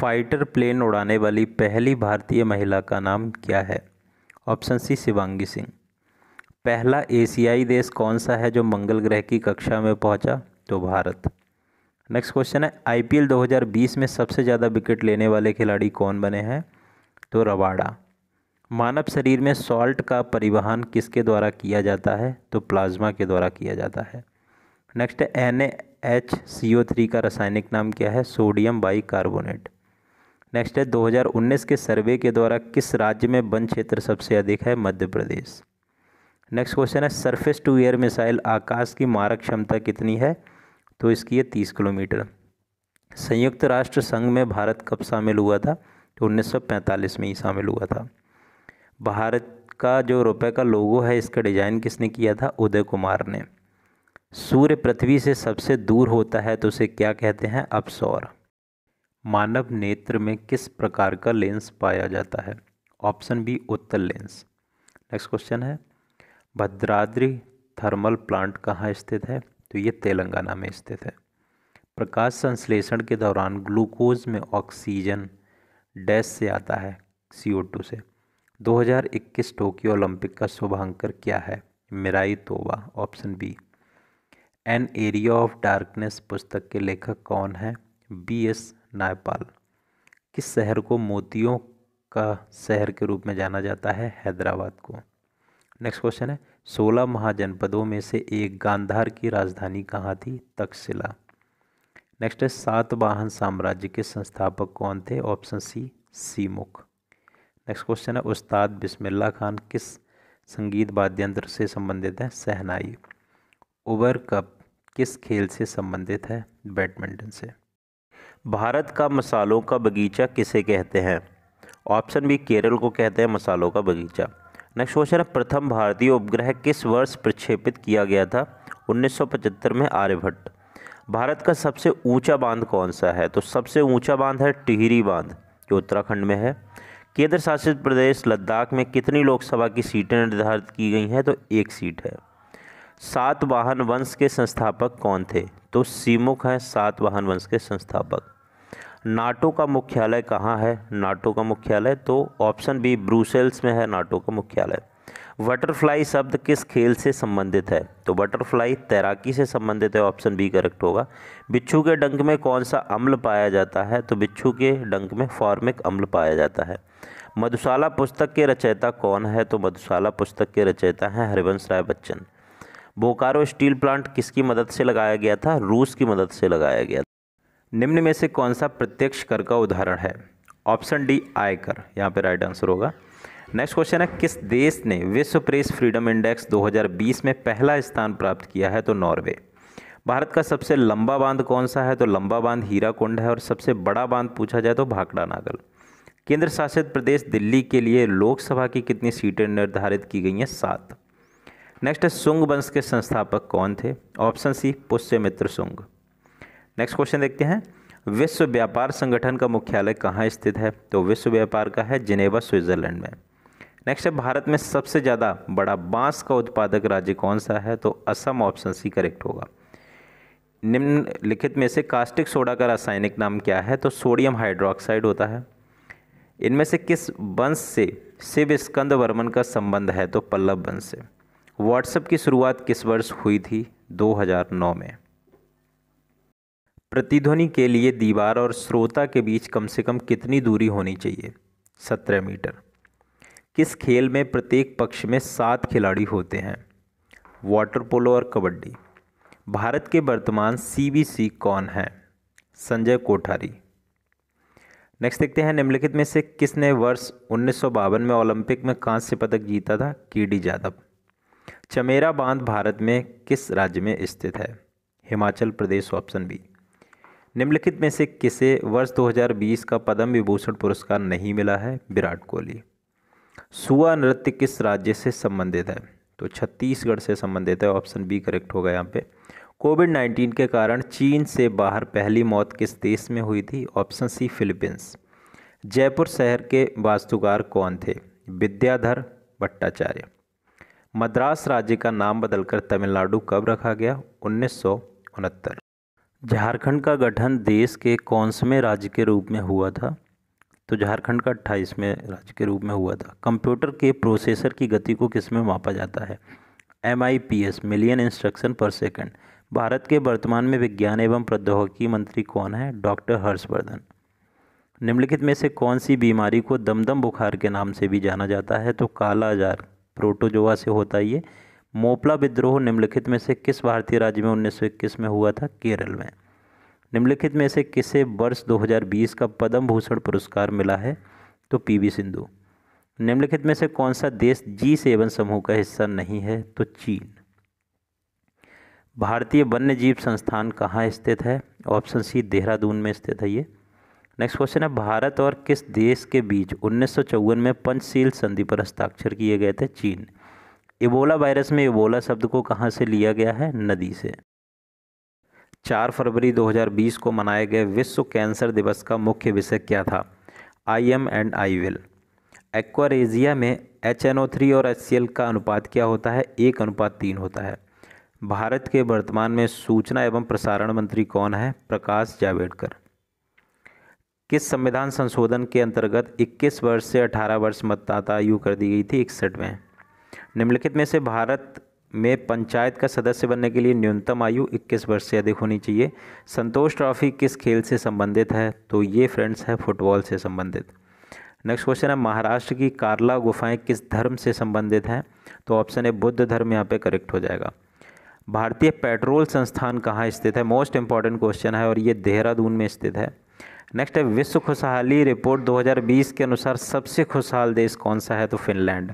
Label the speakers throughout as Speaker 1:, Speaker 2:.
Speaker 1: fighter plane उड़ाने वाली पहली भारतीय महिला का नाम क्या है ऑप्शन सी शिवांगी सिंह पहला एशियाई देश कौन सा है जो मंगल ग्रह की कक्षा में पहुंचा तो भारत नेक्स्ट क्वेश्चन है आईपीएल 2020 में सबसे ज़्यादा विकेट लेने वाले खिलाड़ी कौन बने हैं तो रवाड़ा मानव शरीर में सॉल्ट का परिवहन किसके द्वारा किया जाता है तो प्लाज्मा के द्वारा किया जाता है नेक्स्ट है N H C O three का रासायनिक नाम क्या है सोडियम बाई कार्बोनेट नेक्स्ट है 2019 के सर्वे के द्वारा किस राज्य में वन क्षेत्र सबसे अधिक है मध्य प्रदेश नेक्स्ट क्वेश्चन है surface to air missile Akash की मारक क्षमता कितनी है तो इसकी है तीस किलोमीटर संयुक्त राष्ट्र संघ में भारत कब शामिल हुआ था तो 1945 में ही शामिल हुआ था भारत का जो रुपए का लोगो है इसका डिज़ाइन किसने किया था उदय कुमार ने सूर्य पृथ्वी से सबसे दूर होता है तो उसे क्या कहते हैं अपसौर मानव नेत्र में किस प्रकार का लेंस पाया जाता है ऑप्शन बी उत्तल लेंस नेक्स्ट क्वेश्चन है भद्राद्री थर्मल प्लांट कहाँ स्थित है तो ये तेलंगाना में स्थित है प्रकाश संश्लेषण के दौरान ग्लूकोज में ऑक्सीजन डैश से आता है सी से 2021 टोक्यो ओलंपिक का शुभांकर क्या है मिराई तोबा option B an area of darkness पुस्तक के लेखक कौन हैं बी एस नायपाल किस शहर को मोतियों का शहर के रूप में जाना जाता है हैदराबाद को नेक्स्ट क्वेश्चन है सोलह महाजनपदों में से एक गांधार की राजधानी कहाँ थी तक्षशिला नेक्स्ट है सात वाहन साम्राज्य के संस्थापक कौन थे option C Simuk next question है उस्ताद बिस्मिल्ला खान किस संगीत वाद्यंत्र से संबंधित है सहनाई ओवर कप किस खेल से संबंधित है बैडमिंटन से भारत का मसालों का बगीचा किसे कहते हैं ऑप्शन बी केरल को कहते हैं मसालों का बगीचा नेक्स्ट क्वेश्चन है प्रथम भारतीय उपग्रह किस वर्ष प्रक्षेपित किया गया था 1975 में आर्यभट्ट भारत का सबसे ऊंचा बांध कौन सा है तो सबसे ऊंचा बांध है टिहरी बांध जो उत्तराखंड में है केंद्र शासित प्रदेश लद्दाख में कितनी लोकसभा की सीटें निर्धारित की गई हैं तो एक सीट है सातवाहन वंश के संस्थापक कौन थे तो सीमुख हैं सातवाहन वंश के संस्थापक नाटो का मुख्यालय कहाँ है नाटो का मुख्यालय तो ऑप्शन बी ब्रूसेल्स में है नाटो का मुख्यालय बटरफ्लाई शब्द किस खेल से संबंधित है तो बटरफ्लाई तैराकी से संबंधित है ऑप्शन बी करेक्ट होगा बिच्छू के डंक में कौन सा अम्ल पाया जाता है तो बिच्छू के डंक में फॉर्मिक अम्ल पाया जाता है मधुशाला पुस्तक के रचयिता कौन है तो मधुशाला पुस्तक के रचयिता हैं हरिवंश राय बच्चन बोकारो स्टील प्लांट किसकी मदद से लगाया गया था रूस की मदद से लगाया गया था निम्न में से कौन सा प्रत्यक्ष कर का उदाहरण है ऑप्शन डी आयकर यहाँ पे राइट आंसर होगा नेक्स्ट क्वेश्चन है किस देश ने विश्व प्रेस फ्रीडम इंडेक्स 2020 में पहला स्थान प्राप्त किया है तो नॉर्वे भारत का सबसे लंबा बांध कौन सा है तो लंबा बांध हीरा कुंड है और सबसे बड़ा बांध पूछा जाए तो भाकड़ा नागल केंद्र शासित प्रदेश दिल्ली के लिए लोकसभा की कितनी सीटें निर्धारित की गई हैं सात नेक्स्ट है सुंग वंश के संस्थापक कौन थे ऑप्शन सी पुष्यमित्र सुंग नेक्स्ट क्वेश्चन देखते हैं विश्व व्यापार संगठन का मुख्यालय कहाँ स्थित है तो विश्व व्यापार का है जिनेवा स्विट्जरलैंड में नेक्स्ट है भारत में सबसे ज़्यादा बड़ा बांस का उत्पादक राज्य कौन सा है तो असम ऑप्शन सी करेक्ट होगा निम्नलिखित में से कास्टिक सोडा का रासायनिक नाम क्या है तो सोडियम हाइड्रोक्साइड होता है इनमें से किस वंश से शिव स्कंद वर्मन का संबंध है तो पल्लव वंश से व्हाट्सएप की शुरुआत किस वर्ष हुई थी 2009 में प्रतिध्वनि के लिए दीवार और श्रोता के बीच कम से कम कितनी दूरी होनी चाहिए 17 मीटर किस खेल में प्रत्येक पक्ष में सात खिलाड़ी होते हैं वाटर पोलो और कबड्डी भारत के वर्तमान सीबीसी कौन है संजय कोठारी नेक्स्ट देखते हैं निम्नलिखित में से किसने वर्ष उन्नीस में ओलंपिक में कांस्य पदक जीता था डी यादव चमेरा बांध भारत में किस राज्य में स्थित है हिमाचल प्रदेश ऑप्शन बी निम्नलिखित में से किसे वर्ष 2020 का पद्म विभूषण पुरस्कार नहीं मिला है विराट कोहली सुआ नृत्य किस राज्य से संबंधित है तो छत्तीसगढ़ से संबंधित है ऑप्शन बी करेक्ट होगा यहाँ पे कोविड 19 के कारण चीन से बाहर पहली मौत किस देश में हुई थी ऑप्शन सी फिलीपींस जयपुर शहर के वास्तुकार कौन थे विद्याधर भट्टाचार्य मद्रास राज्य का नाम बदलकर तमिलनाडु कब रखा गया उन्नीस झारखंड का गठन देश के कौनसवें राज्य के रूप में हुआ था तो झारखंड का अट्ठाईसवें राज्य के रूप में हुआ था कंप्यूटर के प्रोसेसर की गति को किस में मापा जाता है M I P S million instruction per second Bharat के वर्तमान में विज्ञान एवं प्रौद्योगिकी मंत्री कौन है डॉक्टर हर्षवर्धन निम्नलिखित में से कौन सी बीमारी को दमदम बुखार के नाम से भी जाना जाता है तो काला आजार प्रोटोजोआ से होता ये मोपला विद्रोह निम्नलिखित में से किस भारतीय राज्य में इक्कीस में हुआ था केरल में निम्नलिखित में से किसे वर्ष 2020 का पद्म भूषण पुरस्कार मिला है तो पीवी सिंधु निम्नलिखित में से कौन सा देश जी सेवन समूह का हिस्सा नहीं है तो चीन भारतीय वन्य जीव संस्थान कहाँ स्थित है ऑप्शन सी देहरादून में स्थित है ये नेक्स्ट क्वेश्चन है भारत और किस देश के बीच उन्नीस में पंचशील संधि पर हस्ताक्षर किए गए थे चीन इबोला वायरस में इबोला शब्द को कहाँ से लिया गया है नदी से चार फरवरी 2020 को मनाए गए विश्व कैंसर दिवस का मुख्य विषय क्या था I am and I will aqua regia में एच एन ओ थ्री और एच सी एल का अनुपात क्या होता है एक अनुपात तीन होता है भारत के वर्तमान में सूचना एवं प्रसारण मंत्री कौन है प्रकाश जावड़ेकर किस संविधान संशोधन के अंतर्गत 21 वर्ष से 18 वर्ष मतदाता आयु कर दी गई थी इकसठ में निम्नलिखित में से भारत में पंचायत का सदस्य बनने के लिए न्यूनतम आयु 21 वर्ष से अधिक होनी चाहिए संतोष ट्रॉफी किस खेल से संबंधित है तो ये फ्रेंड्स है फुटबॉल से संबंधित नेक्स्ट क्वेश्चन है महाराष्ट्र की कारला गुफाएं किस धर्म से संबंधित हैं तो ऑप्शन है बुद्ध धर्म यहाँ पे करेक्ट हो जाएगा भारतीय पेट्रोल संस्थान कहाँ स्थित है मोस्ट इंपॉर्टेंट क्वेश्चन है और ये देहरादून में स्थित है नेक्स्ट है विश्व खुशहाली रिपोर्ट 2020 के अनुसार सबसे खुशहाल देश कौन सा है तो फिनलैंड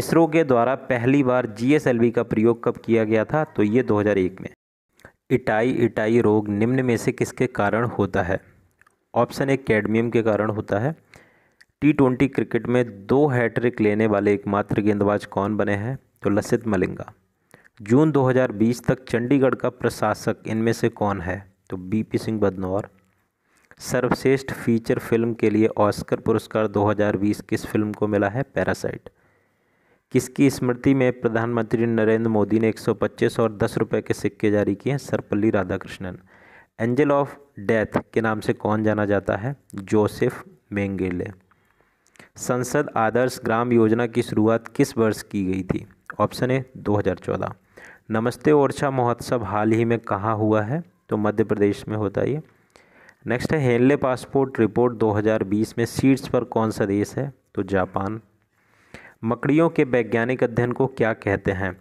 Speaker 1: इसरो के द्वारा पहली बार जी का प्रयोग कब किया गया था तो ये 2001 में इटाई इटाई रोग निम्न में से किसके कारण होता है ऑप्शन ए कैडमियम के कारण होता है टी ट्वेंटी क्रिकेट में दो हैट्रिक लेने वाले एकमात्र गेंदबाज कौन बने हैं तो लसित मलिंगा जून 2020 तक चंडीगढ़ का प्रशासक इनमें से कौन है तो बीपी सिंह बदनौर सर्वश्रेष्ठ फीचर फिल्म के लिए ऑस्कर पुरस्कार 2020 किस फिल्म को मिला है पैरासाइट किसकी स्मृति में प्रधानमंत्री नरेंद्र मोदी ने 125 और 10 रुपए के सिक्के जारी किए हैं Sarvepalli Radhakrishnan angel of death के नाम से कौन जाना जाता है जोसेफ मेंगेले संसद आदर्श ग्राम योजना की शुरुआत किस वर्ष की गई थी ऑप्शन ए 2014 नमस्ते ओरछा महोत्सव हाल ही में कहाँ हुआ है तो मध्य प्रदेश में होता है नेक्स्ट है हेनले पासपोर्ट रिपोर्ट 2020 में सीड्स पर कौन सा देश है तो जापान मकड़ियों के वैज्ञानिक अध्ययन को क्या कहते हैं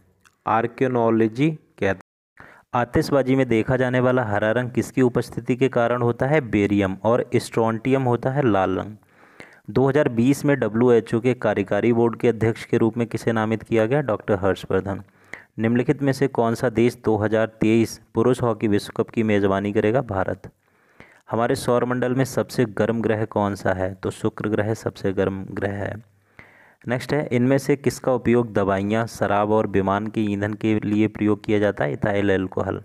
Speaker 1: आर्क्योनोलॉजी कहते हैं आतिशबाजी में देखा जाने वाला हरा रंग किसकी उपस्थिति के कारण होता है बेरियम और स्ट्रॉन्टियम होता है लाल रंग 2020 में डब्ल्यू के कार्यकारी बोर्ड के अध्यक्ष के रूप में किसे नामित किया गया डॉक्टर हर्षवर्धन निम्नलिखित में से कौन सा देश 2023 पुरुष हॉकी विश्व कप की मेज़बानी करेगा भारत हमारे सौरमंडल में सबसे गर्म ग्रह कौन सा है तो शुक्र ग्रह सबसे गर्म ग्रह है नेक्स्ट है इनमें से किसका उपयोग दवाइयाँ शराब और विमान के ईंधन के लिए प्रयोग किया जाता है इथाइल एल्कोहल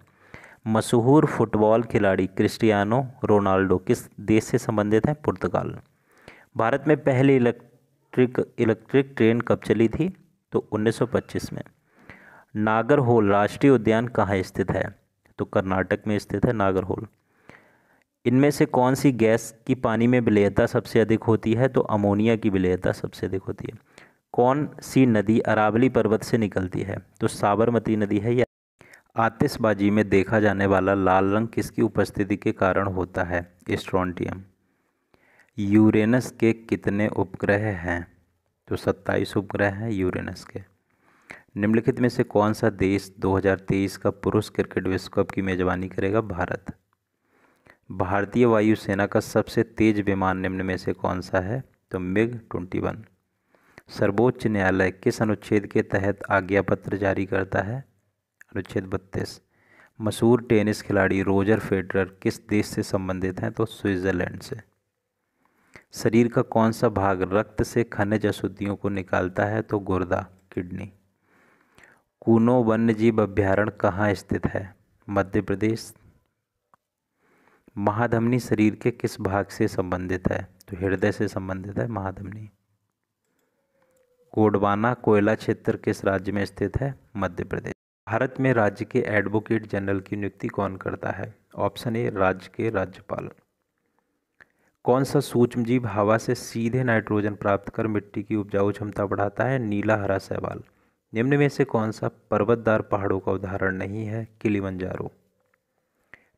Speaker 1: मशहूर फुटबॉल खिलाड़ी क्रिस्टियानो रोनाल्डो किस देश से संबंधित हैं पुर्तगाल भारत में पहली इलेक्ट्रिक इलेक्ट्रिक ट्रेन कब चली थी तो 1925 में नागरहोल राष्ट्रीय उद्यान कहाँ स्थित है तो कर्नाटक में स्थित है नागरहोल इनमें से कौन सी गैस की पानी में विलेयता सबसे अधिक होती है तो अमोनिया की विलेयता सबसे अधिक होती है कौन सी नदी अरावली पर्वत से निकलती है तो साबरमती नदी है या आतिशबाजी में देखा जाने वाला लाल रंग किसकी उपस्थिति के कारण होता है स्ट्रॉन्टियम यूरेनस के कितने उपग्रह हैं तो 27 उपग्रह हैं यूरेनस के निम्नलिखित में से कौन सा देश 2023 का पुरुष क्रिकेट विश्व कप की मेजबानी करेगा भारत भारतीय वायुसेना का सबसे तेज विमान निम्न में से कौन सा है तो मिग ट्वेंटी वन सर्वोच्च न्यायालय किस अनुच्छेद के तहत आज्ञा पत्र जारी करता है अनुच्छेद बत्तीस मशहूर टेनिस खिलाड़ी रोजर फेडरर किस देश से संबंधित हैं तो स्विट्ज़रलैंड से शरीर का कौन सा भाग रक्त से खनिज अशुद्धियों को निकालता है तो गुर्दा किडनी कूनो वन्यजीव अभ्यारण्य कहाँ स्थित है मध्य प्रदेश महाधमनी शरीर के किस भाग से संबंधित है तो हृदय से संबंधित है महाधमनी कोडवाना कोयला क्षेत्र किस राज्य में स्थित है मध्य प्रदेश भारत में राज्य के एडवोकेट जनरल की नियुक्ति कौन करता है ऑप्शन ए राज्य के राज्यपाल कौन सा सूक्ष्मजीव हवा से सीधे नाइट्रोजन प्राप्त कर मिट्टी की उपजाऊ क्षमता बढ़ाता है नीला हरा सहवाल निम्न में से कौन सा पर्वतदार पहाड़ों का उदाहरण नहीं है किलिमंजारो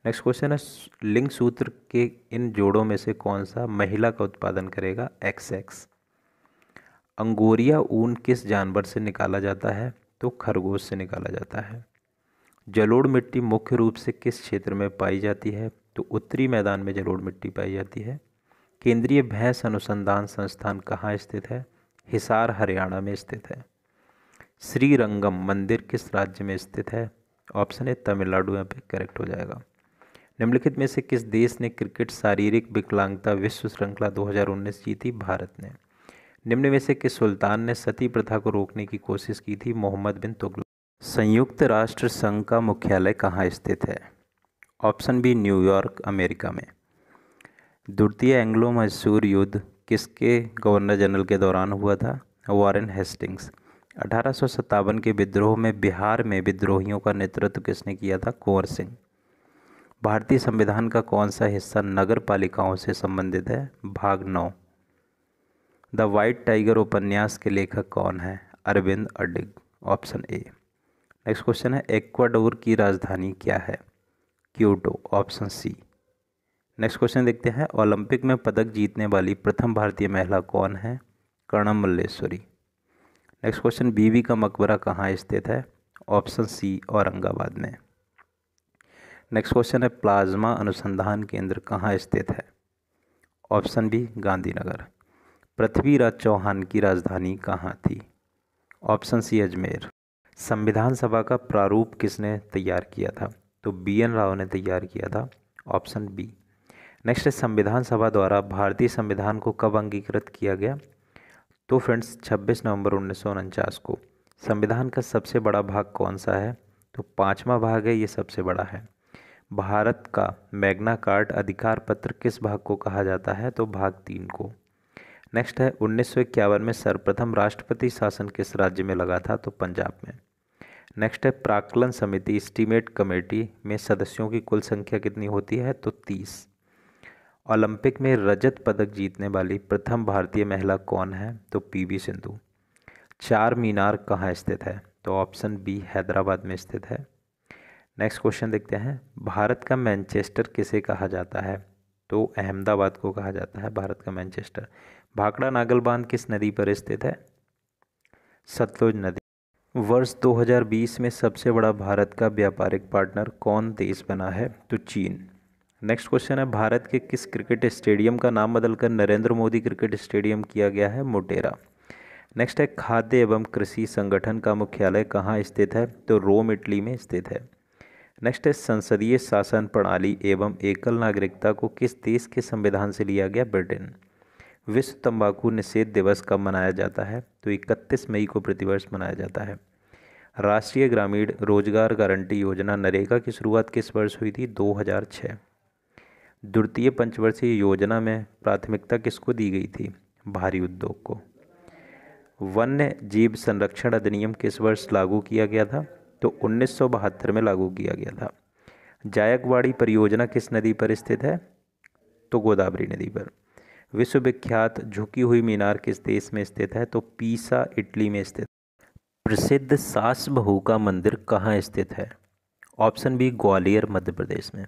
Speaker 1: नेक्स्ट क्वेश्चन है लिंग सूत्र के इन जोड़ों में से कौन सा महिला का उत्पादन करेगा एक्स एक्स अंगोरिया ऊन किस जानवर से निकाला जाता है तो खरगोश से निकाला जाता है जलोड़ मिट्टी मुख्य रूप से किस क्षेत्र में पाई जाती है तो उत्तरी मैदान में जलोड़ मिट्टी पाई जाती है केंद्रीय भैंस अनुसंधान संस्थान कहाँ स्थित है हिसार हरियाणा में स्थित है श्रीरंगम मंदिर किस राज्य में स्थित है ऑप्शन ए तमिलनाडु यहाँ पे करेक्ट हो जाएगा निम्नलिखित में से किस देश ने क्रिकेट शारीरिक विकलांगता विश्व श्रृंखला 2019 जीती भारत ने निम्न में से किस सुल्तान ने सती प्रथा को रोकने की कोशिश की थी मोहम्मद बिन तुगलक संयुक्त राष्ट्र संघ का मुख्यालय कहाँ स्थित है ऑप्शन बी न्यूयॉर्क अमेरिका में द्वितीय एंग्लो मैसूर युद्ध किसके गवर्नर जनरल के दौरान हुआ था वारेन हेस्टिंग्स अठारह के विद्रोह में बिहार में विद्रोहियों का नेतृत्व किसने किया था कुंवर सिंह भारतीय संविधान का कौन सा हिस्सा नगर पालिकाओं से संबंधित है भाग नौ द वाइट टाइगर उपन्यास के लेखक कौन है Arvind Adiga option A next question है एक्वाडोर की राजधानी क्या है Quito option C next question देखते हैं ओलंपिक में पदक जीतने वाली प्रथम भारतीय महिला कौन है कर्णम मल्लेश्वरी नेक्स्ट क्वेश्चन बीवी का मकबरा कहाँ स्थित है ऑप्शन सी औरंगाबाद में नेक्स्ट क्वेश्चन है प्लाज्मा अनुसंधान केंद्र कहाँ स्थित है ऑप्शन बी गांधीनगर पृथ्वीराज चौहान की राजधानी कहाँ थी ऑप्शन सी अजमेर संविधान सभा का प्रारूप किसने तैयार किया था तो बी एन राव ने तैयार किया था ऑप्शन बी नेक्स्ट है संविधान सभा द्वारा भारतीय संविधान को कब अंगीकृत किया गया तो फ्रेंड्स 26 नवंबर उन्नीस को संविधान का सबसे बड़ा भाग कौन सा है तो पाँचवा भाग है ये सबसे बड़ा है भारत का मैग्ना कार्ट अधिकार पत्र किस भाग को कहा जाता है तो भाग तीन को नेक्स्ट है उन्नीस में सर्वप्रथम राष्ट्रपति शासन किस राज्य में लगा था तो पंजाब में नेक्स्ट है प्राकलन समिति स्टीमेट कमेटी में सदस्यों की कुल संख्या कितनी होती है तो तीस ओलंपिक में रजत पदक जीतने वाली प्रथम भारतीय महिला कौन है तो पीवी सिंधु चार मीनार कहाँ स्थित है तो ऑप्शन बी हैदराबाद में स्थित है नेक्स्ट क्वेश्चन देखते हैं भारत का मैनचेस्टर किसे कहा जाता है तो अहमदाबाद को कहा जाता है भारत का मैनचेस्टर भाखड़ा नागल बांध किस नदी पर स्थित है सतलुज नदी वर्ष 2020 में सबसे बड़ा भारत का व्यापारिक पार्टनर कौन देश बना है तो चीन नेक्स्ट क्वेश्चन है भारत के किस क्रिकेट स्टेडियम का नाम बदलकर नरेंद्र मोदी क्रिकेट स्टेडियम किया गया है मोटेरा नेक्स्ट है खाद्य एवं कृषि संगठन का मुख्यालय कहाँ स्थित है तो रोम इटली में स्थित है नेक्स्ट है संसदीय शासन प्रणाली एवं एकल नागरिकता को किस देश के संविधान से लिया गया ब्रिटेन विश्व तंबाकू निषेध दिवस कब मनाया जाता है तो 31 मई को प्रतिवर्ष मनाया जाता है राष्ट्रीय ग्रामीण रोजगार गारंटी योजना नरेगा की शुरुआत किस वर्ष हुई थी 2006 द्वितीय पंचवर्षीय योजना में प्राथमिकता किसको दी गई थी भारी उद्योग को वन्य जीव संरक्षण अधिनियम किस वर्ष लागू किया गया था तो उन्नीस में लागू किया गया था जायकवाड़ी परियोजना किस नदी पर स्थित है तो गोदावरी नदी पर विश्वविख्यात झुकी हुई मीनार किस देश में स्थित है तो पीसा इटली में स्थित प्रसिद्ध सास बहू का मंदिर कहाँ स्थित है ऑप्शन बी ग्वालियर मध्य प्रदेश में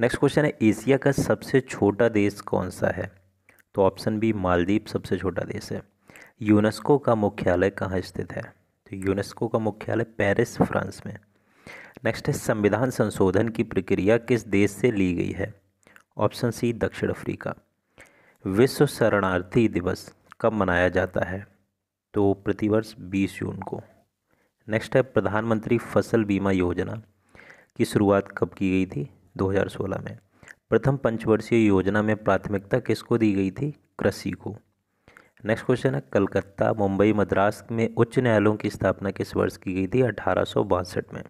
Speaker 1: नेक्स्ट क्वेश्चन है एशिया का सबसे छोटा देश कौन सा है तो ऑप्शन बी मालदीप सबसे छोटा देश है यूनेस्को का मुख्यालय कहाँ स्थित है तो यूनेस्को का मुख्यालय पेरिस फ्रांस में नेक्स्ट है संविधान संशोधन की प्रक्रिया किस देश से ली गई है ऑप्शन सी दक्षिण अफ्रीका विश्व शरणार्थी दिवस कब मनाया जाता है तो प्रतिवर्ष बीस जून को नेक्स्ट है प्रधानमंत्री फसल बीमा योजना की शुरुआत कब की गई थी 2016 में प्रथम पंचवर्षीय योजना में प्राथमिकता किसको दी गई थी कृषि को नेक्स्ट क्वेश्चन है कलकत्ता मुंबई मद्रास में उच्च न्यायालयों की स्थापना किस वर्ष की गई थी अठारह में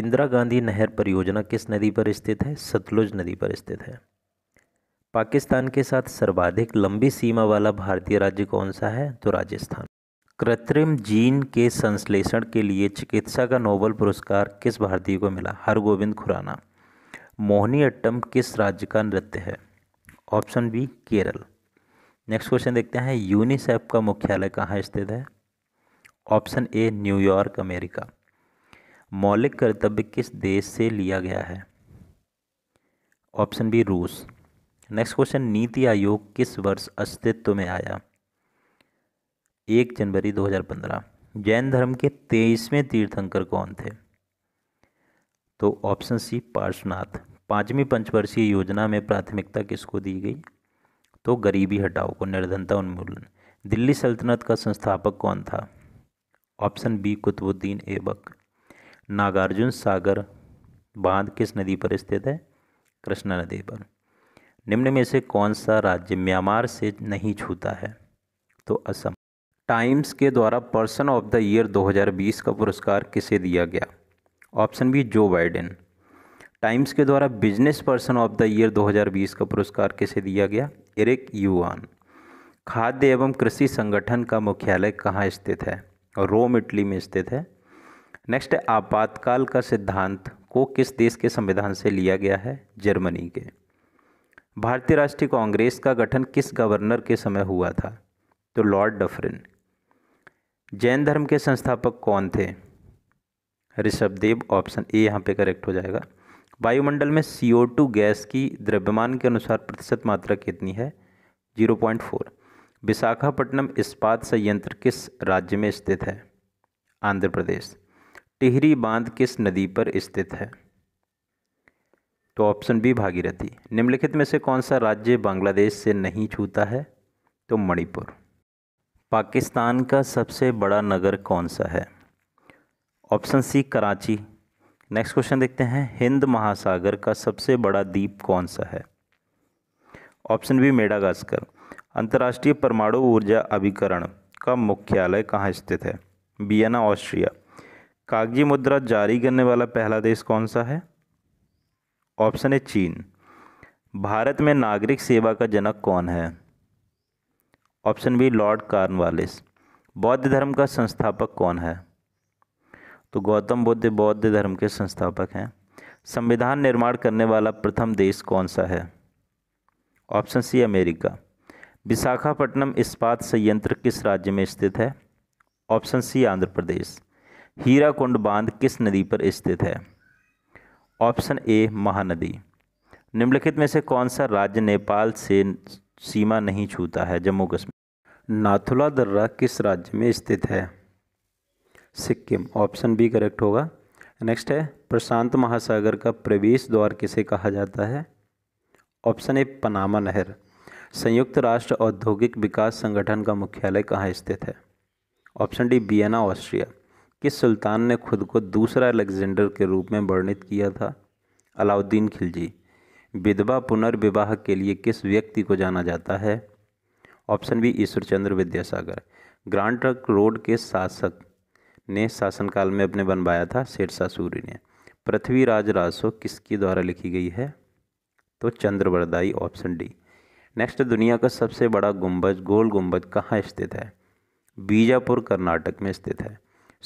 Speaker 1: इंदिरा गांधी नहर परियोजना किस नदी पर स्थित है सतलुज नदी पर स्थित है पाकिस्तान के साथ सर्वाधिक लंबी सीमा वाला भारतीय राज्य कौन सा है तो राजस्थान कृत्रिम जीन के संश्लेषण के लिए चिकित्सा का नोबल पुरस्कार किस भारतीय को मिला हरगोविंद खुराना मोहनी अट्टम किस राज्य का नृत्य है option B Kerala next question देखते हैं यूनिसेफ का मुख्यालय कहाँ स्थित है ऑप्शन ए न्यूयॉर्क अमेरिका मौलिक कर्तव्य किस देश से लिया गया है ऑप्शन बी रूस नेक्स्ट क्वेश्चन नीति आयोग किस वर्ष अस्तित्व में आया एक जनवरी 2015 जैन धर्म के तेईसवें तीर्थंकर कौन थे तो ऑप्शन सी पार्श्वनाथ पांचवी पंचवर्षीय योजना में प्राथमिकता किसको दी गई तो गरीबी हटाओ को निर्धनता उन्मूलन दिल्ली सल्तनत का संस्थापक कौन था ऑप्शन बी कुतुबुद्दीन एबक नागार्जुन सागर बांध किस नदी पर स्थित है कृष्णा नदी पर निम्न में से कौन सा राज्य म्यांमार से नहीं छूता है तो असम टाइम्स के द्वारा पर्सन ऑफ द ईयर 2020 का पुरस्कार किसे दिया गया option B Joe Biden Times के द्वारा business person of the year 2020 का पुरस्कार किसे दिया गया एरिक यूआन खाद्य एवं कृषि संगठन का मुख्यालय कहाँ स्थित है और रोम इटली में स्थित है नेक्स्ट आपातकाल का सिद्धांत को किस देश के संविधान से लिया गया है जर्मनी के भारतीय राष्ट्रीय कांग्रेस का गठन किस गवर्नर के समय हुआ था तो लॉर्ड डफरिन जैन धर्म के संस्थापक कौन थे ऋषभदेव ऑप्शन ए यहाँ पे करेक्ट हो जाएगा वायुमंडल में सी ओ टू गैस की द्रव्यमान के अनुसार प्रतिशत मात्रा कितनी है जीरो पॉइंट फोर विशाखापट्टनम इस्पात संयंत्र किस राज्य में स्थित है आंध्र प्रदेश टिहरी बांध किस नदी पर स्थित है तो ऑप्शन बी भागीरथी निम्नलिखित में से कौन सा राज्य बांग्लादेश से नहीं छूता है तो मणिपुर पाकिस्तान का सबसे बड़ा नगर कौन सा है option C Karachi next question देखते हैं हिंद महासागर का सबसे बड़ा द्वीप कौन सा है ऑप्शन बी मेडागास्कर अंतर्राष्ट्रीय परमाणु ऊर्जा अभिकरण का मुख्यालय कहाँ स्थित है बियना ऑस्ट्रिया कागजी मुद्रा जारी करने वाला पहला देश कौन सा है ऑप्शन ए चीन भारत में नागरिक सेवा का जनक कौन है ऑप्शन बी लॉर्ड कार्नवालिस बौद्ध धर्म का संस्थापक कौन है तो गौतम बुद्ध बौद्ध धर्म के संस्थापक हैं संविधान निर्माण करने वाला प्रथम देश कौन सा है ऑप्शन सी अमेरिका विशाखापट्टनम इस्पात संयंत्र किस राज्य में स्थित है ऑप्शन सी आंध्र प्रदेश हीराकुंड बांध किस नदी पर स्थित है ऑप्शन ए महानदी निम्नलिखित में से कौन सा राज्य नेपाल से सीमा नहीं छूता है जम्मू कश्मीर नाथुला दर्रा किस राज्य में स्थित है सिक्किम ऑप्शन बी करेक्ट होगा नेक्स्ट है प्रशांत महासागर का प्रवेश द्वार किसे कहा जाता है ऑप्शन ए पनामा नहर संयुक्त राष्ट्र औद्योगिक विकास संगठन का मुख्यालय कहाँ स्थित है ऑप्शन डी बियना ऑस्ट्रिया किस सुल्तान ने खुद को दूसरा अलेक्जेंडर के रूप में वर्णित किया था अलाउद्दीन खिलजी विधवा पुनर्विवाह के लिए किस व्यक्ति को जाना जाता है option B Ishwarchandra Vidyasagar grand trunk road के शासक ने शासनकाल में अपने बनवाया था शेरशाह सूरी ने पृथ्वीराज रासो किसके द्वारा लिखी गई है तो चंद्रवरदाई ऑप्शन डी नेक्स्ट दुनिया का सबसे बड़ा गुंबज गोल गुंबज कहाँ स्थित है बीजापुर कर्नाटक में स्थित है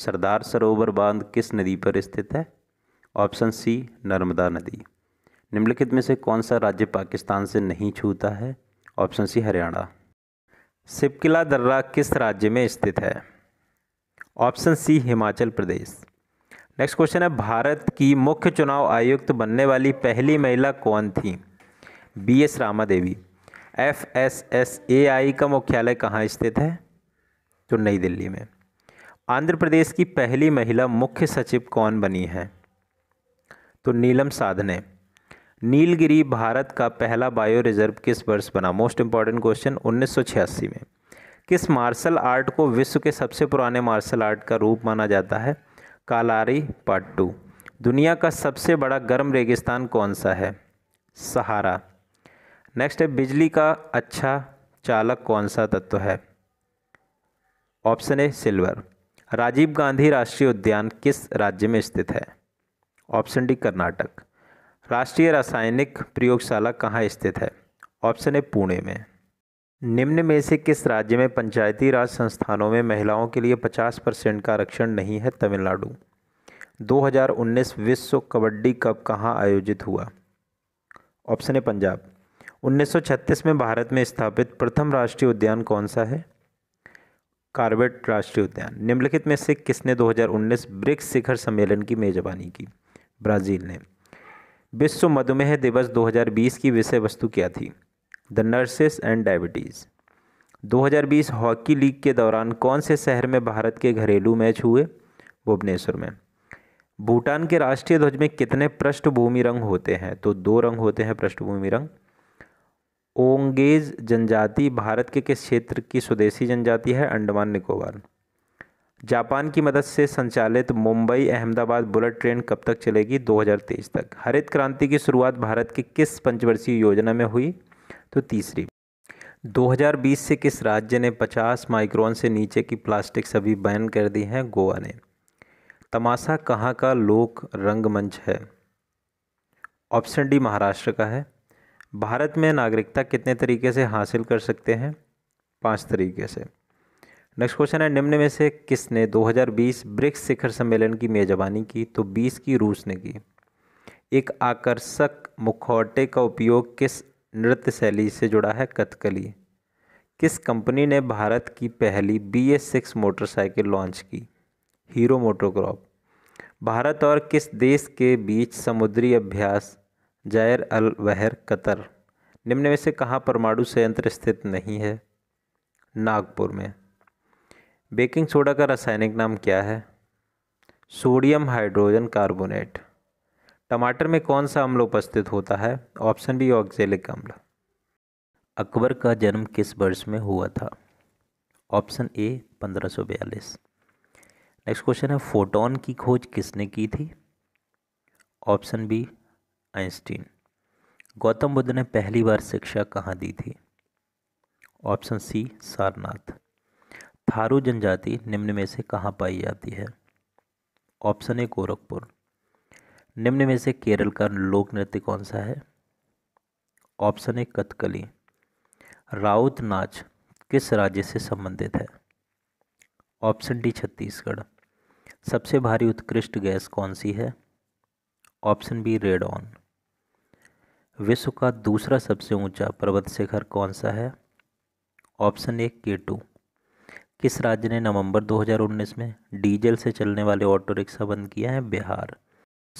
Speaker 1: सरदार सरोवर बांध किस नदी पर स्थित है ऑप्शन सी नर्मदा नदी निम्नलिखित में से कौन सा राज्य पाकिस्तान से नहीं छूता है ऑप्शन सी हरियाणा सिपकिला दर्रा किस राज्य में स्थित है option C Himachal Pradesh next question है भारत की मुख्य चुनाव आयुक्त बनने वाली पहली महिला कौन थी B S Rama Devi F S S A I का मुख्यालय कहाँ स्थित है तो नई दिल्ली में आंध्र प्रदेश की पहली महिला मुख्य सचिव कौन बनी है तो नीलम साधने नीलगिरी भारत का पहला बायो रिजर्व किस वर्ष बना मोस्ट इंपॉर्टेंट क्वेश्चन उन्नीस में किस मार्शल आर्ट को विश्व के सबसे पुराने मार्शल आर्ट का रूप माना जाता है कालारी पार्ट टू दुनिया का सबसे बड़ा गर्म रेगिस्तान कौन सा है सहारा नेक्स्ट है बिजली का अच्छा चालक कौन सा तत्व है option A silver Rajiv Gandhi राष्ट्रीय उद्यान किस राज्य में स्थित है ऑप्शन डी कर्नाटक राष्ट्रीय रासायनिक प्रयोगशाला कहाँ स्थित है ऑप्शन ए पुणे में निम्न में से किस राज्य में पंचायती राज संस्थानों में महिलाओं के लिए 50 परसेंट का आरक्षण नहीं है तमिलनाडु 2019 विश्व कबड्डी कप कहाँ आयोजित हुआ ऑप्शन है पंजाब 1936 में भारत में स्थापित प्रथम राष्ट्रीय उद्यान कौन सा है कार्बेट राष्ट्रीय उद्यान निम्नलिखित में से किसने 2019 ब्रिक्स शिखर सम्मेलन की मेजबानी की ब्राज़ील ने विश्व मधुमेह दिवस 2020 की विषय वस्तु क्या थी the nurses and diabetes 2020 hockey league के दौरान कौन से शहर में भारत के घरेलू मैच हुए भुवनेश्वर में भूटान के राष्ट्रीय ध्वज में कितने पृष्ठभूमि रंग होते हैं तो दो रंग होते हैं पृष्ठभूमि रंग ओंगेज जनजाति भारत के किस क्षेत्र की स्वदेशी जनजाति है अंडमान निकोबार जापान की मदद से संचालित मुंबई अहमदाबाद बुलेट ट्रेन कब तक चलेगी 2023 तक हरित क्रांति की शुरुआत भारत के किस पंचवर्षीय योजना में हुई तो तीसरी 2020 से किस राज्य ने 50 माइक्रोन से नीचे की प्लास्टिक सभी बैन कर दी हैं गोवा ने तमाशा कहाँ का लोक रंगमंच है ऑप्शन डी महाराष्ट्र का है भारत में नागरिकता कितने तरीके से हासिल कर सकते हैं पाँच तरीके से नेक्स्ट क्वेश्चन है निम्न में से किसने 2020 ब्रिक्स शिखर सम्मेलन की मेजबानी की तो 20 की रूस ने की एक आकर्षक मुखौटे का उपयोग किस नृत्य शैली से जुड़ा है कथकली किस कंपनी ने भारत की पहली B S six motorcycle launch की हीरो मोटोक्रॉप भारत और किस देश के बीच समुद्री अभ्यास जैर अल वहर कतर निम्न में से कहाँ परमाणु संयंत्र स्थित नहीं है नागपुर में बेकिंग सोडा का रासायनिक नाम क्या है सोडियम हाइड्रोजन कार्बोनेट टमाटर में कौन सा अम्ल उपस्थित होता है ऑप्शन बी ऑक्जेलिक अम्ल अकबर का जन्म किस वर्ष में हुआ था ऑप्शन ए बयालीस नेक्स्ट क्वेश्चन है फोटोन की खोज किसने की थी option B Einstein Gautam Buddha ने पहली बार शिक्षा कहाँ दी थी ऑप्शन सी सारनाथ थारू जनजाति निम्न में से कहाँ पाई जाती है ऑप्शन ए गोरखपुर निम्न में से केरल का लोक नृत्य कौन सा है ऑप्शन ए कथकली राउत नाच किस राज्य से संबंधित है ऑप्शन डी छत्तीसगढ़ सबसे भारी उत्कृष्ट गैस कौन सी है ऑप्शन बी रेड ऑन विश्व का दूसरा सबसे ऊंचा पर्वत शिखर कौन सा है ऑप्शन ए के टू किस राज्य ने नवंबर 2019 में डीजल से चलने वाले ऑटो रिक्शा बंद किया है बिहार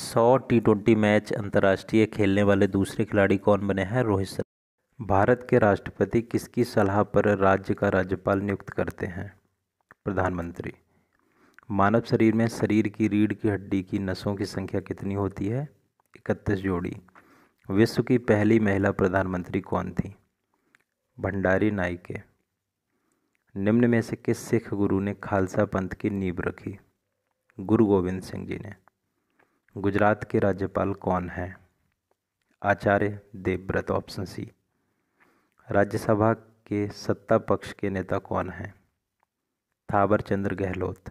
Speaker 1: सौ टी ट्वेंटी मैच अंतर्राष्ट्रीय खेलने वाले दूसरे खिलाड़ी कौन बने हैं रोहित शर्मा भारत के राष्ट्रपति किसकी सलाह पर राज्य का राज्यपाल नियुक्त करते हैं प्रधानमंत्री मानव शरीर में शरीर की रीढ़ की हड्डी की नसों की संख्या कितनी होती है इकतीस जोड़ी विश्व की पहली महिला प्रधानमंत्री कौन थी भंडारी नाइके निम्न में से किस सिख गुरु ने खालसा पंथ की नींव रखी गुरु गोविंद सिंह जी ने गुजरात के राज्यपाल कौन हैं आचार्य देवव्रत ऑप्शन सी राज्यसभा के सत्ता पक्ष के नेता कौन हैं थावर चंद्र गहलोत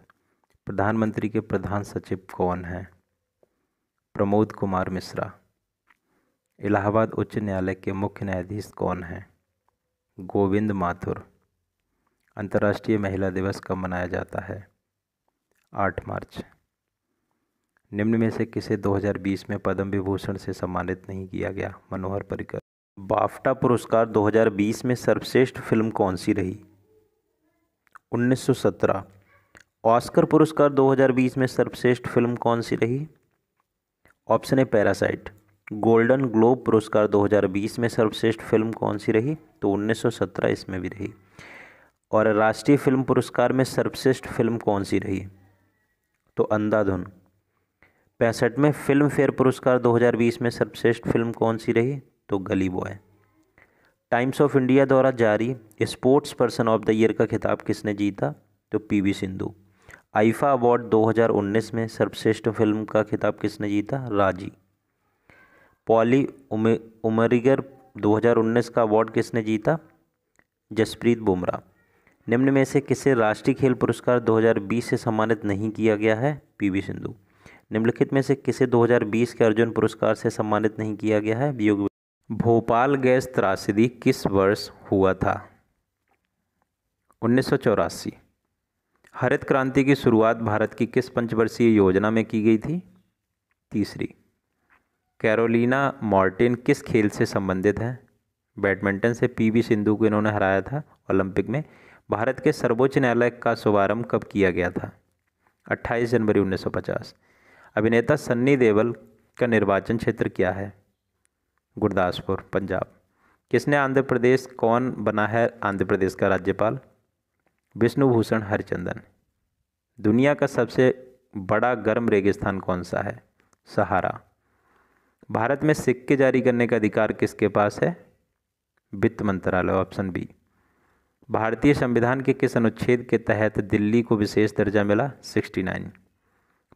Speaker 1: प्रधानमंत्री के प्रधान सचिव कौन हैं प्रमोद कुमार मिश्रा इलाहाबाद उच्च न्यायालय के मुख्य न्यायाधीश कौन हैं गोविंद माथुर अंतर्राष्ट्रीय महिला दिवस कब मनाया जाता है आठ मार्च निम्न में से किसे 2020 में पद्म विभूषण से सम्मानित नहीं किया गया मनोहर परिकर बाफ्टा पुरस्कार 2020 में सर्वश्रेष्ठ फिल्म कौन सी रही 1917 ऑस्कर पुरस्कार 2020 में सर्वश्रेष्ठ फिल्म कौन सी रही ऑप्शन है पैरासाइट गोल्डन ग्लोब पुरस्कार 2020 में सर्वश्रेष्ठ फिल्म कौन सी रही तो 1917 इसमें भी रही और राष्ट्रीय फिल्म पुरस्कार में सर्वश्रेष्ठ फिल्म कौन सी रही तो अंधाधुन पैंसठ में फिल्म फेयर पुरस्कार 2020 में सर्वश्रेष्ठ फिल्म कौन सी रही तो गली बॉय टाइम्स ऑफ इंडिया द्वारा जारी sports person of the year का खिताब किसने जीता तो पीवी सिंधु आइफा अवार्ड 2019 में सर्वश्रेष्ठ फिल्म का खिताब किसने जीता राजी पॉली उमे उमरीगर 2019 का अवार्ड किसने जीता जसप्रीत बुमराह निम्न में से किसे राष्ट्रीय खेल पुरस्कार 2020 से सम्मानित नहीं किया गया है पीवी सिंधु निम्नलिखित में से किसे 2020 के अर्जुन पुरस्कार से सम्मानित नहीं किया गया है भोपाल गैस त्रासदी किस वर्ष हुआ था उन्नीस हरित क्रांति की शुरुआत भारत की किस पंचवर्षीय योजना में की गई थी तीसरी कैरोलिना मॉर्टिन किस खेल से संबंधित है बैडमिंटन से पीवी सिंधु को इन्होंने हराया था ओलंपिक में भारत के सर्वोच्च न्यायालय का शुभारंभ कब किया गया था 28 जनवरी अभिनेता सन्नी देवल का निर्वाचन क्षेत्र क्या है गुरदासपुर पंजाब किसने आंध्र प्रदेश कौन बना है आंध्र प्रदेश का राज्यपाल विष्णुभूषण हरिचंदन दुनिया का सबसे बड़ा गर्म रेगिस्तान कौन सा है सहारा भारत में सिक्के जारी करने का अधिकार किसके पास है वित्त मंत्रालय ऑप्शन बी भारतीय संविधान के किस अनुच्छेद के तहत दिल्ली को विशेष दर्जा मिला सिक्सटी नाइन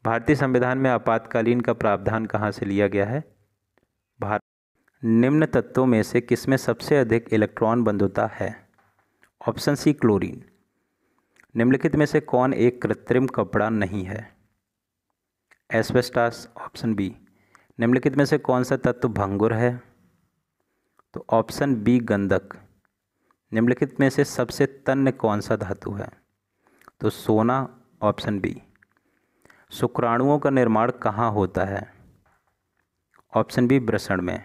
Speaker 1: भारतीय संविधान में आपातकालीन का प्रावधान कहाँ से लिया गया है भारत निम्न तत्वों में से किसमें सबसे अधिक इलेक्ट्रॉन बंधुता है ऑप्शन सी क्लोरीन निम्नलिखित में से कौन एक कृत्रिम कपड़ा नहीं है एसवेस्टास ऑप्शन बी निम्नलिखित में से कौन सा तत्व भंगुर है तो ऑप्शन बी गंधक निम्नलिखित में से सबसे तन्य कौन सा धातु है तो सोना ऑप्शन बी शुक्राणुओं का निर्माण कहाँ होता है ऑप्शन बी ब्रसण में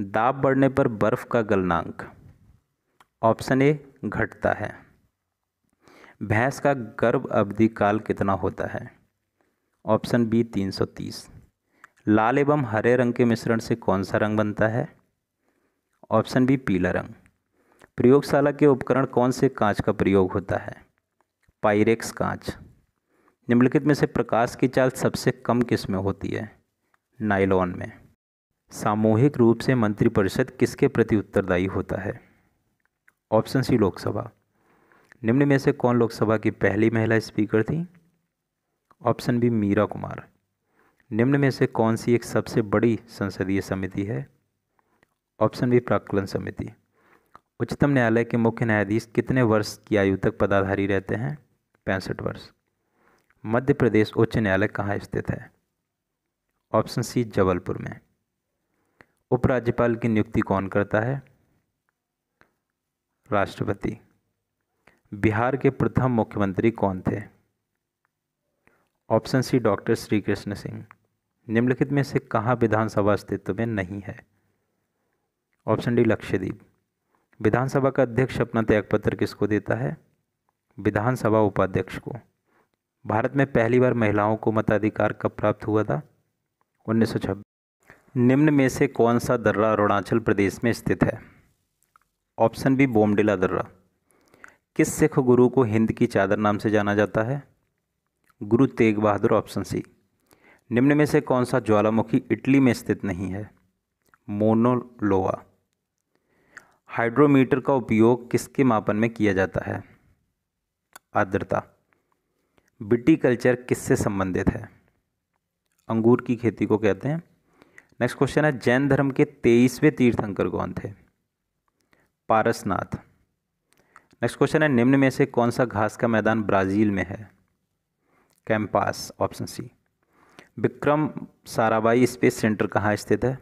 Speaker 1: दाब बढ़ने पर बर्फ का गलनांक ऑप्शन ए घटता है भैंस का गर्भ अवधि काल कितना होता है ऑप्शन बी 330 लाल एवं हरे रंग के मिश्रण से कौन सा रंग बनता है ऑप्शन बी पीला रंग प्रयोगशाला के उपकरण कौन से कांच का प्रयोग होता है पाइरेक्स कांच निम्नलिखित में से प्रकाश की चाल सबसे कम किस में होती है नाइलॉन में सामूहिक रूप से मंत्रिपरिषद किसके प्रति उत्तरदायी होता है ऑप्शन सी लोकसभा निम्न में से कौन लोकसभा की पहली महिला स्पीकर थी ऑप्शन बी मीरा कुमार निम्न में से कौन सी एक सबसे बड़ी संसदीय समिति है ऑप्शन बी प्राकलन समिति उच्चतम न्यायालय के मुख्य न्यायाधीश कितने वर्ष की आयु तक पदाधारी रहते हैं पैंसठ वर्ष मध्य प्रदेश उच्च न्यायालय कहाँ स्थित है ऑप्शन सी जबलपुर में उपराज्यपाल की नियुक्ति कौन करता है राष्ट्रपति बिहार के प्रथम मुख्यमंत्री कौन थे option C doctor Shri Krishna Singh निम्नलिखित में से कहाँ विधानसभा अस्तित्व में नहीं है ऑप्शन डी लक्षद्वीप विधानसभा का अध्यक्ष अपना त्यागपत्र किसको देता है विधानसभा उपाध्यक्ष को भारत में पहली बार महिलाओं को मताधिकार कब प्राप्त हुआ था उन्नीस निम्न में से कौन सा दर्रा अरुणाचल प्रदेश में स्थित है ऑप्शन बी बोमडिला दर्रा किस सिख गुरु को हिंद की चादर नाम से जाना जाता है गुरु तेग बहादुर ऑप्शन सी निम्न में से कौन सा ज्वालामुखी इटली में स्थित नहीं है मोनोलोवा हाइड्रोमीटर का उपयोग किसके मापन में किया जाता है आर्द्रता कल्चर किससे संबंधित है अंगूर की खेती को कहते हैं नेक्स्ट क्वेश्चन है जैन धर्म के तेईसवें तीर्थंकर कौन थे पारसनाथ नेक्स्ट क्वेश्चन है निम्न में से कौन सा घास का मैदान ब्राज़ील में है कैंपास option C Vikram Sarabhai space centre कहाँ स्थित है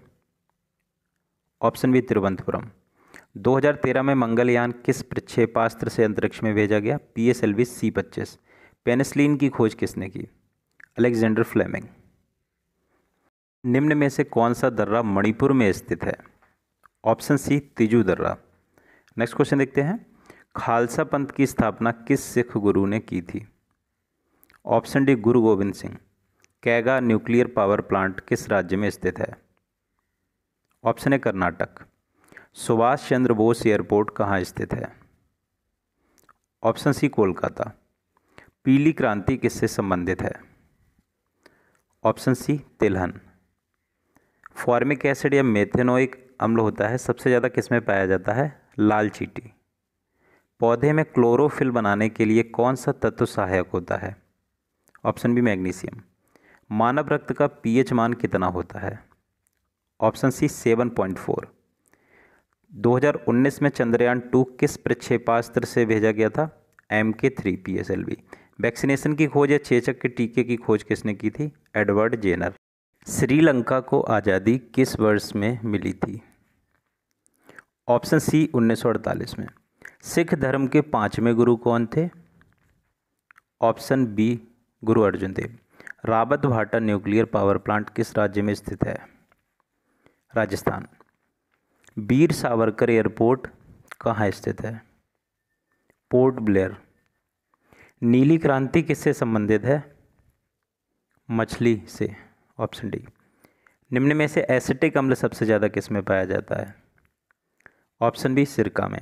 Speaker 1: ऑप्शन बी तिरुवनंतपुरम 2013 में मंगलयान किस प्रक्षेपास्त्र से अंतरिक्ष में भेजा गया P S L V C पच्चीस पेनिसलिन की खोज किसने की अलेक्जेंडर फ्लेमिंग निम्न में से कौन सा दर्रा मणिपुर में स्थित है ऑप्शन सी तिजू दर्रा नेक्स्ट क्वेश्चन देखते हैं खालसा पंथ की स्थापना किस सिख गुरु ने की थी ऑप्शन D Guru Gobind Singh Kaiga nuclear power plant किस राज्य में स्थित है option A Karnataka Subhash Chandra Bose airport कहाँ स्थित है ऑप्शन सी कोलकाता पीली क्रांति किससे संबंधित है ऑप्शन सी तिलहन फॉर्मिक एसिड या मेथेनोइक अम्ल होता है सबसे ज़्यादा किस में पाया जाता है लाल चीटी पौधे में क्लोरोफिल बनाने के लिए कौन सा तत्व सहायक होता है ऑप्शन बी मैग्नीशियम मानव रक्त का पीएच मान कितना होता है option C seven point four 2019 में चंद्रयान टू किस प्रक्षेपास्त्र से भेजा गया था M K three P S L B vaccination की खोज या छेचक के टीके की खोज किसने की थी एडवर्ड जेनर श्रीलंका को आज़ादी किस वर्ष में मिली थी ऑप्शन सी 1948 में सिख धर्म के पांचवें गुरु कौन थे ऑप्शन बी गुरु अर्जुन देव राबत भाटा न्यूक्लियर पावर प्लांट किस राज्य में स्थित है राजस्थान वीर सावरकर एयरपोर्ट कहाँ स्थित है पोर्ट ब्लेयर नीली क्रांति किससे संबंधित है मछली से ऑप्शन डी निम्न में से एसिटिक अम्ल सबसे ज़्यादा किस में पाया जाता है ऑप्शन बी सिरका में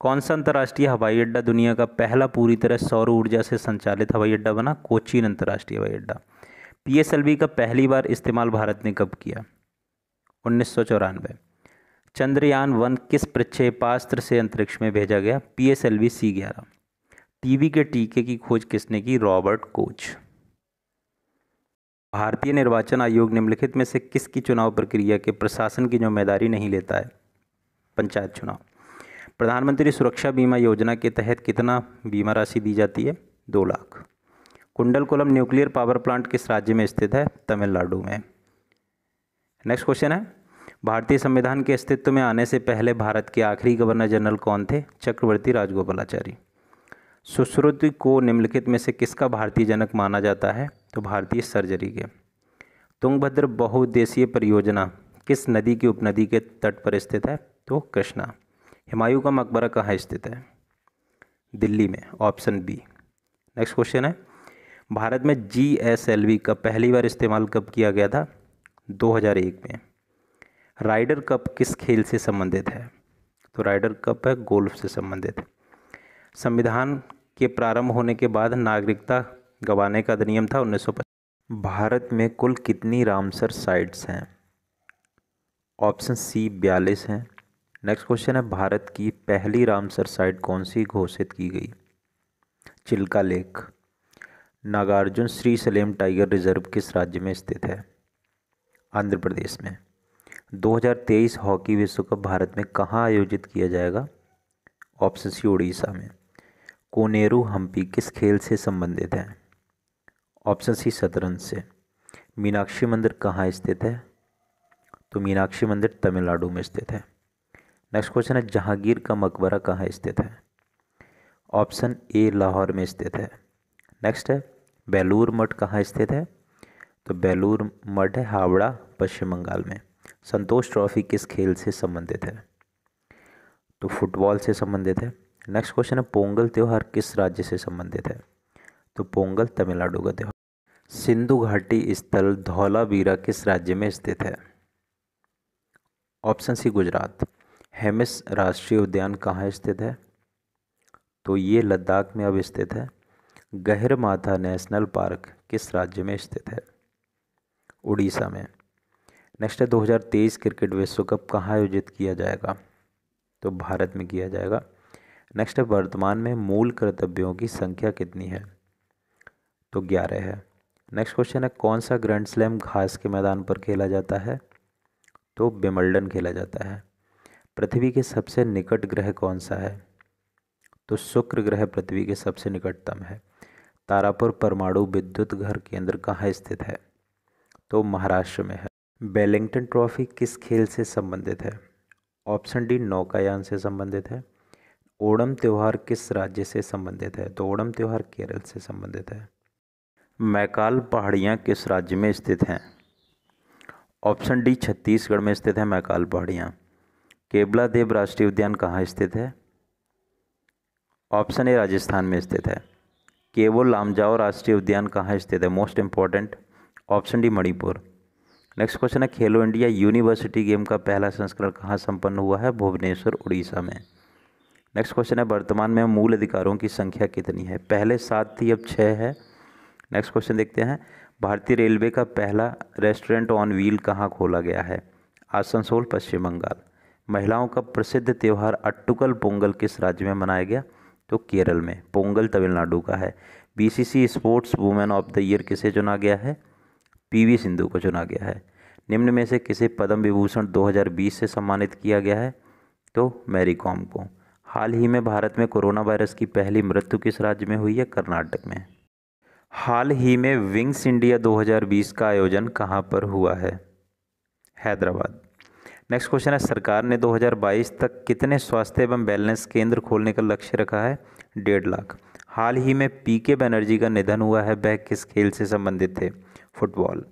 Speaker 1: कौन सा अंतर्राष्ट्रीय हवाई अड्डा दुनिया का पहला पूरी तरह सौर ऊर्जा से संचालित हवाई अड्डा बना कोचीन अंतर्राष्ट्रीय हवाई अड्डा पीएसएलवी का पहली बार इस्तेमाल भारत ने कब किया उन्नीस चंद्रयान वन किस प्रक्षेपास्त्र से अंतरिक्ष में भेजा गया P S L V C ग्यारह टीबी के टीके की खोज किसने की रॉबर्ट कोच भारतीय निर्वाचन आयोग निम्नलिखित में से किसकी चुनाव प्रक्रिया के प्रशासन की जिम्मेदारी नहीं लेता है पंचायत चुनाव प्रधानमंत्री सुरक्षा बीमा योजना के तहत कितना बीमा राशि दी जाती है दो lakh Kudankulam nuclear power plant किस राज्य में स्थित है तमिलनाडु में नेक्स्ट क्वेश्चन है भारतीय संविधान के अस्तित्व में आने से पहले भारत के आखिरी गवर्नर जनरल कौन थे चक्रवर्ती राजगोपालाचारी सुश्रुति को निम्नलिखित में से किसका भारतीय जनक माना जाता है तो भारतीय सर्जरी के तुंगभद्र बहुउद्देशीय परियोजना किस नदी की उपनदी के तट पर स्थित है तो कृष्णा हिमायू का मकबरा कहाँ स्थित है दिल्ली में ऑप्शन बी नेक्स्ट क्वेश्चन है भारत में जी एस एल वी का पहली बार इस्तेमाल कब किया गया था 2001 में राइडर कप किस खेल से संबंधित है तो राइडर कप है गोल्फ से संबंधित है संविधान के प्रारंभ होने के बाद नागरिकता गंवाने का अधिनियम था उन्नीस भारत में कुल कितनी रामसर साइट्स हैं ऑप्शन सी बयालीस हैं नेक्स्ट क्वेश्चन है भारत की पहली रामसर साइट कौन सी घोषित की गई Chilka lake Nagarjuna Shri Salem tiger reserve किस राज्य में स्थित है आंध्र प्रदेश में 2023 हॉकी विश्व कप भारत में कहाँ आयोजित किया जाएगा ऑप्शन सी उड़ीसा में कोनेरू हम्पी किस खेल से संबंधित है ऑप्शन सी शतरंज से मीनाक्षी मंदिर कहाँ स्थित है तो मीनाक्षी मंदिर तमिलनाडु में स्थित है नेक्स्ट क्वेश्चन है जहांगीर का मकबरा कहाँ स्थित है ऑप्शन ए लाहौर में स्थित है नेक्स्ट है बेलूर मठ कहाँ स्थित है तो बेलूर मठ है हावड़ा पश्चिम बंगाल में संतोष ट्रॉफी किस खेल से संबंधित है तो फुटबॉल से संबंधित है नेक्स्ट क्वेश्चन है पोंगल त्यौहार किस राज्य से संबंधित है तो पोंगल तमिलनाडु का त्यौहार सिंधु घाटी स्थल धौलावीरा किस राज्य में स्थित है ऑप्शन सी गुजरात हेमिस राष्ट्रीय उद्यान कहाँ स्थित है तो ये लद्दाख में अब स्थित है गहर माथा नेशनल पार्क किस राज्य में स्थित है उड़ीसा में नेक्स्ट है दो क्रिकेट विश्व कप कहाँ आयोजित किया जाएगा तो भारत में किया जाएगा नेक्स्ट है वर्तमान में मूल कर्तव्यों की संख्या कितनी है तो ग्यारह है नेक्स्ट क्वेश्चन है कौन सा ग्रैंड स्लैम घास के मैदान पर खेला जाता है तो बिमल्डन खेला जाता है पृथ्वी के सबसे निकट ग्रह कौन सा है तो शुक्र ग्रह पृथ्वी के सबसे निकटतम है तारापुर परमाणु विद्युत घर केंद्र कहाँ स्थित है तो महाराष्ट्र में है बेलिंगटन ट्रॉफी किस खेल से संबंधित है ऑप्शन डी नौकायान से संबंधित है ओणम त्यौहार किस राज्य से संबंधित है तो ओणम त्यौहार केरल से संबंधित है मैकाल पहाड़ियाँ किस राज्य में स्थित हैं ऑप्शन डी छत्तीसगढ़ में स्थित है मैकाल पहाड़ियाँ केबला देव राष्ट्रीय उद्यान कहाँ स्थित है ऑप्शन ए राजस्थान में स्थित है केवल लामजाओ राष्ट्रीय उद्यान कहाँ स्थित है most important option D Manipur next question है खेलो इंडिया यूनिवर्सिटी गेम का पहला संस्करण कहाँ संपन्न हुआ है भुवनेश्वर उड़ीसा में नेक्स्ट क्वेश्चन है वर्तमान में मूल अधिकारों की संख्या कितनी है पहले सात थी अब छः है नेक्स्ट क्वेश्चन देखते हैं भारतीय रेलवे का पहला रेस्टोरेंट ऑन व्हील कहाँ खोला गया है आसनसोल पश्चिम बंगाल महिलाओं का प्रसिद्ध त्यौहार अट्टुकल पोंगल किस राज्य में मनाया गया तो केरल में पोंगल तमिलनाडु का है BBC sports women of the year किसे चुना गया है पीवी सिंधु को चुना गया है निम्न में से किसे पद्म विभूषण 2020 से सम्मानित किया गया है तो मैरी कॉम को हाल ही में भारत में कोरोना वायरस की पहली मृत्यु किस राज्य में हुई है कर्नाटक में हाल ही में विंग्स इंडिया 2020 का आयोजन कहाँ पर हुआ है हैदराबाद नेक्स्ट क्वेश्चन है सरकार ने 2022 तक कितने स्वास्थ्य एवं बैलेंस केंद्र खोलने का लक्ष्य रखा है डेढ़ लाख हाल ही में पीके बनर्जी का निधन हुआ है वह किस खेल से संबंधित थे फुटबॉल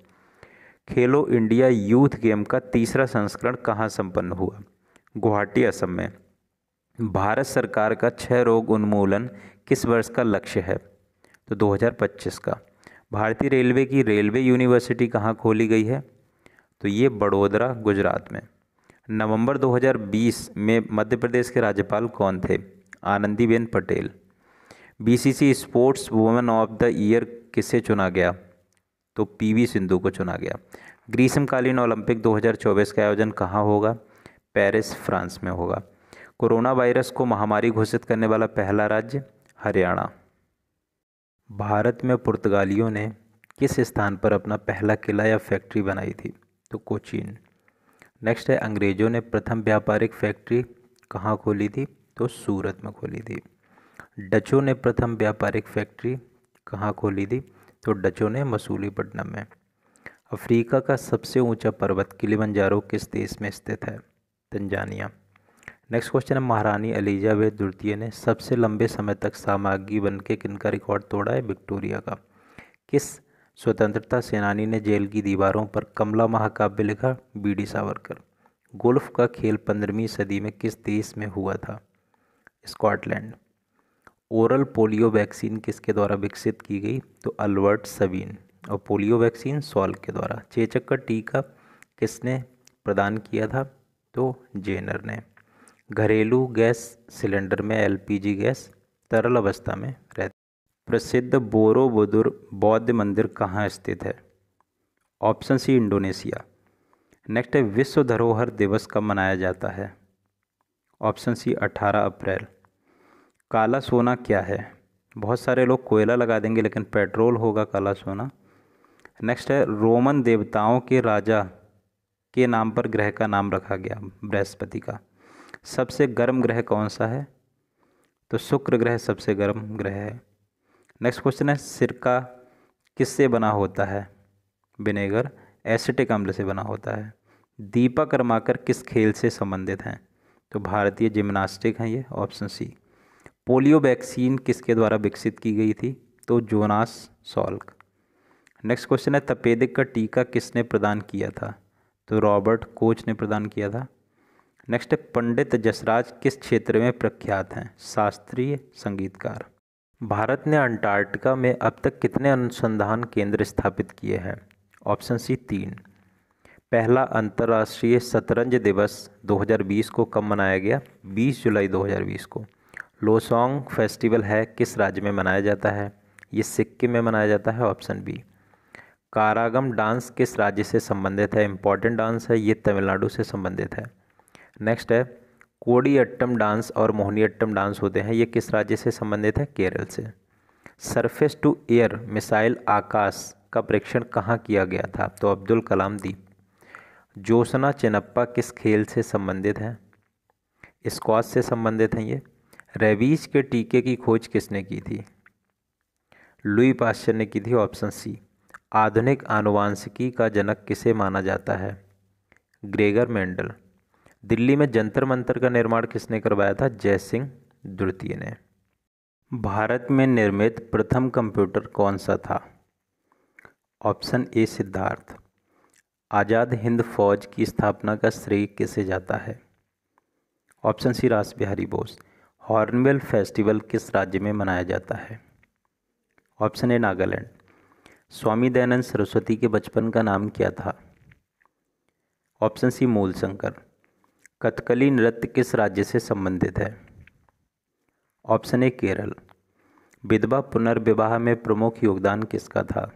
Speaker 1: खेलो इंडिया यूथ गेम का तीसरा संस्करण कहाँ संपन्न हुआ गुवाहाटी असम में भारत सरकार का क्षय रोग उन्मूलन किस वर्ष का लक्ष्य है तो 2025 का भारतीय रेलवे की रेलवे यूनिवर्सिटी कहाँ खोली गई है तो ये बड़ोदरा गुजरात में नवंबर 2020 में मध्य प्रदेश के राज्यपाल कौन थे Anandiben Patel BBC sports women of the year किसे चुना गया तो पीवी सिंधु को चुना गया ग्रीष्मकालीन ओलंपिक 2024 का आयोजन कहाँ होगा पेरिस फ्रांस में होगा कोरोना वायरस को महामारी घोषित करने वाला पहला राज्य हरियाणा भारत में पुर्तगालियों ने किस स्थान पर अपना पहला किला या फैक्ट्री बनाई थी तो कोचीन नेक्स्ट है अंग्रेज़ों ने प्रथम व्यापारिक फैक्ट्री कहाँ खोली थी तो सूरत में खोली थी डचों ने प्रथम व्यापारिक फैक्ट्री कहाँ खोली थी तो डचों ने मसूलीपट्टनम में अफ्रीका का सबसे ऊंचा पर्वत किलिमंजारो किस देश में स्थित है तंजानिया नेक्स्ट क्वेश्चन है महारानी एलिजाबेथ द्वितीय ने सबसे लंबे समय तक सामाग्री बन के किन का रिकॉर्ड तोड़ा है विक्टोरिया का किस स्वतंत्रता सेनानी ने जेल की दीवारों पर कमला महाकाव्य लिखा बी डी सावरकर गोल्फ का खेल पंद्रहवीं सदी में किस देश में हुआ था स्कॉटलैंड ओरल पोलियो वैक्सीन किसके द्वारा विकसित की गई तो अल्बर्ट सबीन और पोलियो वैक्सीन सॉल के द्वारा चेचक का टीका किसने प्रदान किया था तो जेनर ने घरेलू गैस सिलेंडर में एलपीजी गैस तरल अवस्था में रहती प्रसिद्ध बोरो बौद्ध मंदिर कहाँ स्थित है ऑप्शन सी इंडोनेशिया नेक्स्ट है विश्व धरोहर दिवस कब मनाया जाता है ऑप्शन सी 18 अप्रैल काला सोना क्या है बहुत सारे लोग कोयला लगा देंगे लेकिन पेट्रोल होगा काला सोना नेक्स्ट है रोमन देवताओं के राजा के नाम पर ग्रह का नाम रखा गया बृहस्पति का सबसे गर्म ग्रह कौन सा है तो शुक्र ग्रह सबसे गर्म ग्रह है नेक्स्ट क्वेश्चन है सिरका किससे बना होता है विनेगर एसिटिक अम्ल से बना होता है दीपा कर्माकर किस खेल से संबंधित हैं तो भारतीय जिम्नास्टिक हैं ये ऑप्शन सी पोलियो वैक्सीन किसके द्वारा विकसित की गई थी तो जोनास सॉल्क नेक्स्ट क्वेश्चन है तपेदिक का टीका किसने प्रदान किया था तो रॉबर्ट कोच ने प्रदान किया था नेक्स्ट है पंडित जसराज किस क्षेत्र में प्रख्यात हैं शास्त्रीय संगीतकार भारत ने अंटार्कटिका में अब तक कितने अनुसंधान केंद्र स्थापित किए हैं ऑप्शन सी तीन पहला अंतर्राष्ट्रीय शतरंज दिवस 2020 को कब मनाया गया 20 जुलाई 2020 को लोसोंग फेस्टिवल है किस राज्य में मनाया जाता है ये सिक्किम में मनाया जाता है ऑप्शन बी कारागम डांस किस राज्य से संबंधित है इम्पॉर्टेंट डांस है ये तमिलनाडु से संबंधित है नेक्स्ट है कोडियट्टम डांस और मोहनीअट्टम डांस होते हैं ये किस राज्य से संबंधित है केरल से surface to air missile Akash का परीक्षण कहाँ किया गया था तो अब्दुल कलाम द्वीप जोसना चिनप्पा किस खेल से संबंधित है स्क्वाश से संबंधित हैं ये रेवीज के टीके की खोज किसने की थी लुई पाश्चर ने की थी ऑप्शन सी आधुनिक आनुवांशिकी का जनक किसे माना जाता है ग्रेगर मेंडल दिल्ली में जंतर मंतर का निर्माण किसने करवाया था जयसिंह द्वितीय ने भारत में निर्मित प्रथम कंप्यूटर कौन सा था ऑप्शन ए सिद्धार्थ आज़ाद हिंद फौज की स्थापना का श्रेय किसे जाता है ऑप्शन सी रास बिहारी बोस हॉर्नबिल फेस्टिवल किस राज्य में मनाया जाता है ऑप्शन ए नागालैंड स्वामी दयानंद सरस्वती के बचपन का नाम क्या था ऑप्शन सी मूल शंकर कथकली नृत्य किस राज्य से संबंधित है ऑप्शन ए केरल विधवा पुनर्विवाह में प्रमुख योगदान किसका था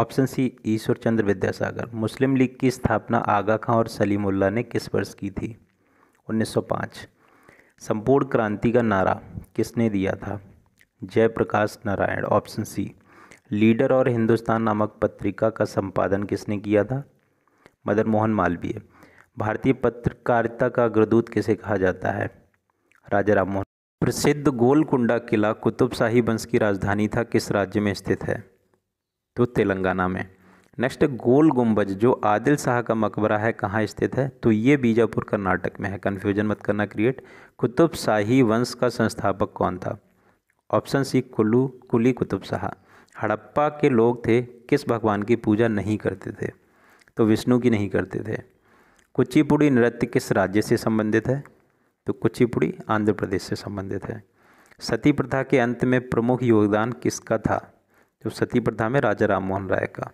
Speaker 1: ऑप्शन सी ईश्वर चंद्र विद्यासागर मुस्लिम लीग की स्थापना आगा खां और सलीमुल्ला ने किस वर्ष की थी 1905 संपूर्ण क्रांति का नारा किसने दिया था Jayaprakash Narayan option C leader और हिंदुस्तान नामक पत्रिका का संपादन किसने किया था मदन मोहन मालवीय भारतीय पत्रकारिता का अग्रदूत किसे कहा जाता है राजा राममोहन प्रसिद्ध गोलकुंडा किला कुतुब शाही वंश की राजधानी था किस राज्य में स्थित है तो तेलंगाना में नेक्स्ट गोल गुम्बज जो आदिल शाह का मकबरा है कहाँ स्थित है तो ये बीजापुर कर्नाटक में है कन्फ्यूजन मत करना क्रिएट कुतुब शाही वंश का संस्थापक कौन था ऑप्शन सी कुल्लू कुली कुतुब शाह हड़प्पा के लोग थे किस भगवान की पूजा नहीं करते थे तो विष्णु की नहीं करते थे कुचिपुड़ी नृत्य किस राज्य से संबंधित है तो कुचिपुड़ी आंध्र प्रदेश से संबंधित है सती प्रथा के अंत में प्रमुख योगदान किसका था तो सती प्रथा में राजा राममोहन राय का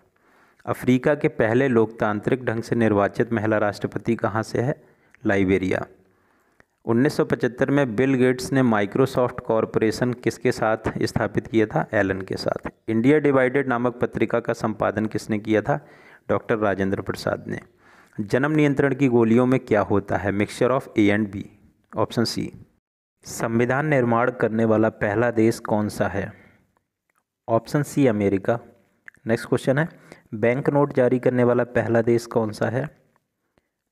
Speaker 1: अफ्रीका के पहले लोकतांत्रिक ढंग से निर्वाचित महिला राष्ट्रपति कहाँ से है लाइबेरिया 1975 में बिल गेट्स ने माइक्रोसॉफ्ट कॉरपोरेशन किसके साथ स्थापित किया था एलन के साथ इंडिया डिवाइडेड नामक पत्रिका का संपादन किसने किया था डॉक्टर राजेंद्र प्रसाद ने जन्म नियंत्रण की गोलियों में क्या होता है mixture of A and B option C संविधान निर्माण करने वाला पहला देश कौन सा है option C America next question है बैंक नोट जारी करने वाला पहला देश कौन सा है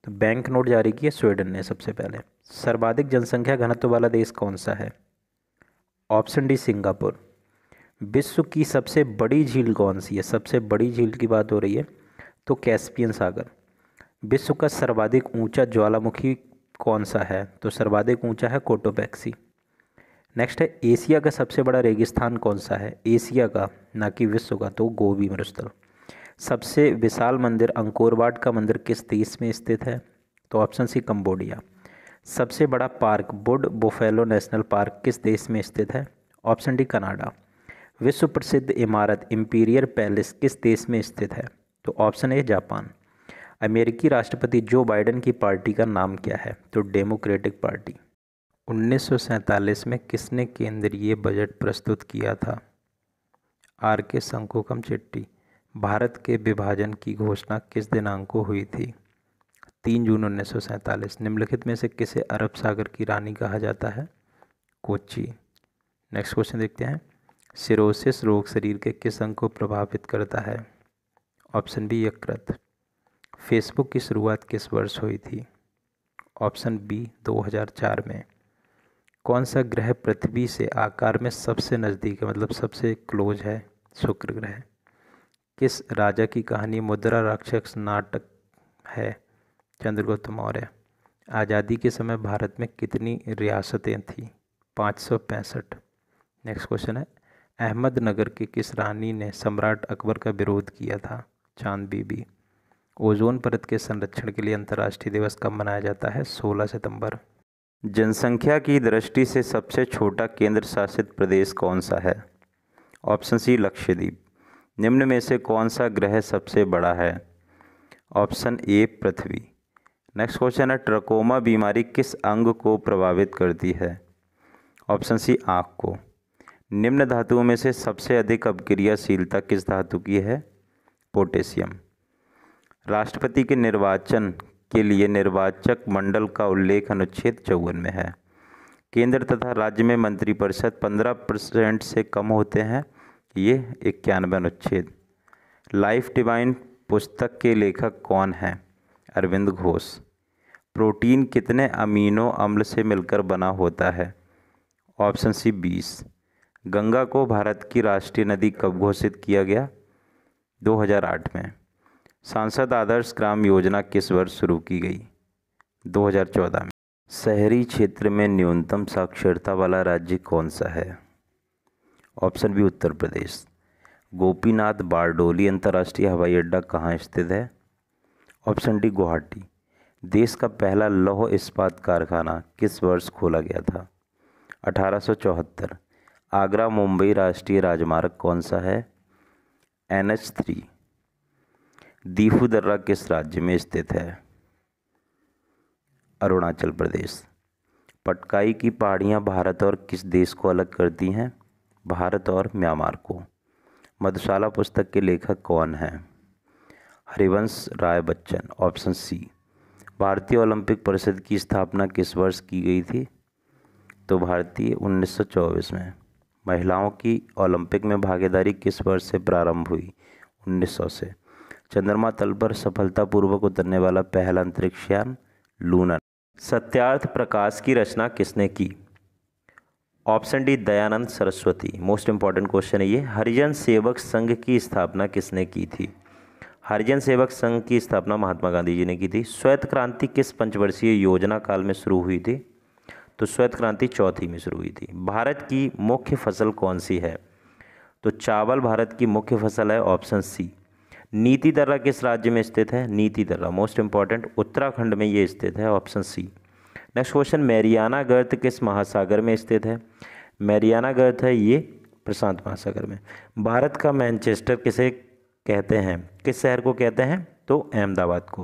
Speaker 1: तो बैंक नोट जारी किए स्वीडन ने सबसे पहले सर्वाधिक जनसंख्या घनत्व वाला देश कौन सा है ऑप्शन डी सिंगापुर विश्व की सबसे बड़ी झील कौन सी है सबसे बड़ी झील की बात हो रही है तो कैस्पियन सागर विश्व का सर्वाधिक ऊंचा ज्वालामुखी कौन सा है तो सर्वाधिक ऊंचा है कोटोपैक्सी नेक्स्ट है एशिया का सबसे बड़ा रेगिस्तान कौन सा है एशिया का ना कि विश्व का तो गोभी मरुस्थल सबसे विशाल मंदिर अंकोरवाट का मंदिर किस देश में स्थित है तो ऑप्शन सी कम्बोडिया सबसे बड़ा park Wood Buffalo national park किस देश में स्थित है ऑप्शन डी कनाडा विश्व प्रसिद्ध इमारत इम्पीरियर पैलेस किस देश में स्थित है तो ऑप्शन ए जापान अमेरिकी राष्ट्रपति जो बाइडेन की पार्टी का नाम क्या है तो डेमोक्रेटिक पार्टी उन्नीस में किसने केंद्रीय बजट प्रस्तुत किया था आर के शंकुकम चेट्टी भारत के विभाजन की घोषणा किस दिनांक को हुई थी तीन जून उन्नीस निम्नलिखित में से किसे अरब सागर की रानी कहा जाता है कोची नेक्स्ट क्वेश्चन देखते हैं सिरोसिस रोग शरीर के किस अंग को प्रभावित करता है ऑप्शन बी यकृत फेसबुक की शुरुआत किस वर्ष हुई थी ऑप्शन बी 2004 में कौन सा ग्रह पृथ्वी से आकार में सबसे नज़दीक है मतलब सबसे क्लोज है शुक्र ग्रह किस राजा की कहानी मुद्रा राक्षस नाटक है चंद्रगुप्त मौर्य आज़ादी के समय भारत में कितनी रियासतें थीं पाँच नेक्स्ट क्वेश्चन है अहमदनगर के किस रानी ने सम्राट अकबर का विरोध किया था चांद बीबी ओजोन परत के संरक्षण के लिए अंतर्राष्ट्रीय दिवस कब मनाया जाता है 16 सितंबर जनसंख्या की दृष्टि से सबसे छोटा केंद्र शासित प्रदेश कौन सा है ऑप्शन सी लक्षद्वीप निम्न में से कौन सा ग्रह सबसे बड़ा है ऑप्शन ए पृथ्वी नेक्स्ट क्वेश्चन है ट्रकोमा बीमारी किस अंग को प्रभावित करती है ऑप्शन सी आँख को निम्न धातुओं में से सबसे अधिक अपक्रियाशीलता किस धातु की है पोटेशियम राष्ट्रपति के निर्वाचन के लिए निर्वाचक मंडल का उल्लेख अनुच्छेद चौवन में है केंद्र तथा राज्य में मंत्रिपरिषद पंद्रह परसेंट से कम होते हैं ये इक्यानवे अनुच्छेद लाइफ डिवाइन पुस्तक के लेखक कौन हैं अरविंद घोष प्रोटीन कितने अमीनो अम्ल से मिलकर बना होता है ऑप्शन सी बीस गंगा को भारत की राष्ट्रीय नदी कब घोषित किया गया 2008 में सांसद आदर्श ग्राम योजना किस वर्ष शुरू की गई 2014 में शहरी क्षेत्र में न्यूनतम साक्षरता वाला राज्य कौन सा है ऑप्शन बी उत्तर प्रदेश गोपीनाथ बारडोली अंतर्राष्ट्रीय हवाई अड्डा कहाँ स्थित है ऑप्शन डी गुवाहाटी देश का पहला लौह इस्पात कारखाना किस वर्ष खोला गया था अठारह आगरा मुंबई राष्ट्रीय राजमार्ग कौन सा है एन एच थ्री दीफू दर्रा किस राज्य में स्थित है अरुणाचल प्रदेश पटकाई की पहाड़ियाँ भारत और किस देश को अलग करती हैं भारत और म्यांमार को मधुशाला पुस्तक के लेखक कौन हैं हरिवंश राय बच्चन ऑप्शन सी भारतीय ओलंपिक परिषद की स्थापना किस वर्ष की गई थी तो भारतीय 1924 में महिलाओं की ओलंपिक में भागीदारी किस वर्ष से प्रारंभ हुई 1900 से चंद्रमा तल पर सफलतापूर्वक उतरने वाला पहला अंतरिक्षयान लूनर सत्यार्थ प्रकाश की रचना किसने की option D Dayanand Saraswati most important question है ये हरिजन सेवक संघ की स्थापना किसने की थी हरिजन सेवक संघ की स्थापना महात्मा गांधी जी ने की थी श्वेत क्रांति किस पंचवर्षीय योजना काल में शुरू हुई थी तो श्वेत क्रांति चौथी में शुरू हुई थी भारत की मुख्य फसल कौन सी है तो चावल भारत की मुख्य फसल है ऑप्शन सी नीति दर्रा किस राज्य में स्थित है नीति दर्रा मोस्ट इंपॉर्टेंट उत्तराखंड में ये स्थित है option C next question Mariana गर्त किस महासागर में स्थित है मैरियाना गर्त है ये प्रशांत महासागर में भारत का मैनचेस्टर किसे कहते हैं किस शहर को कहते हैं तो अहमदाबाद को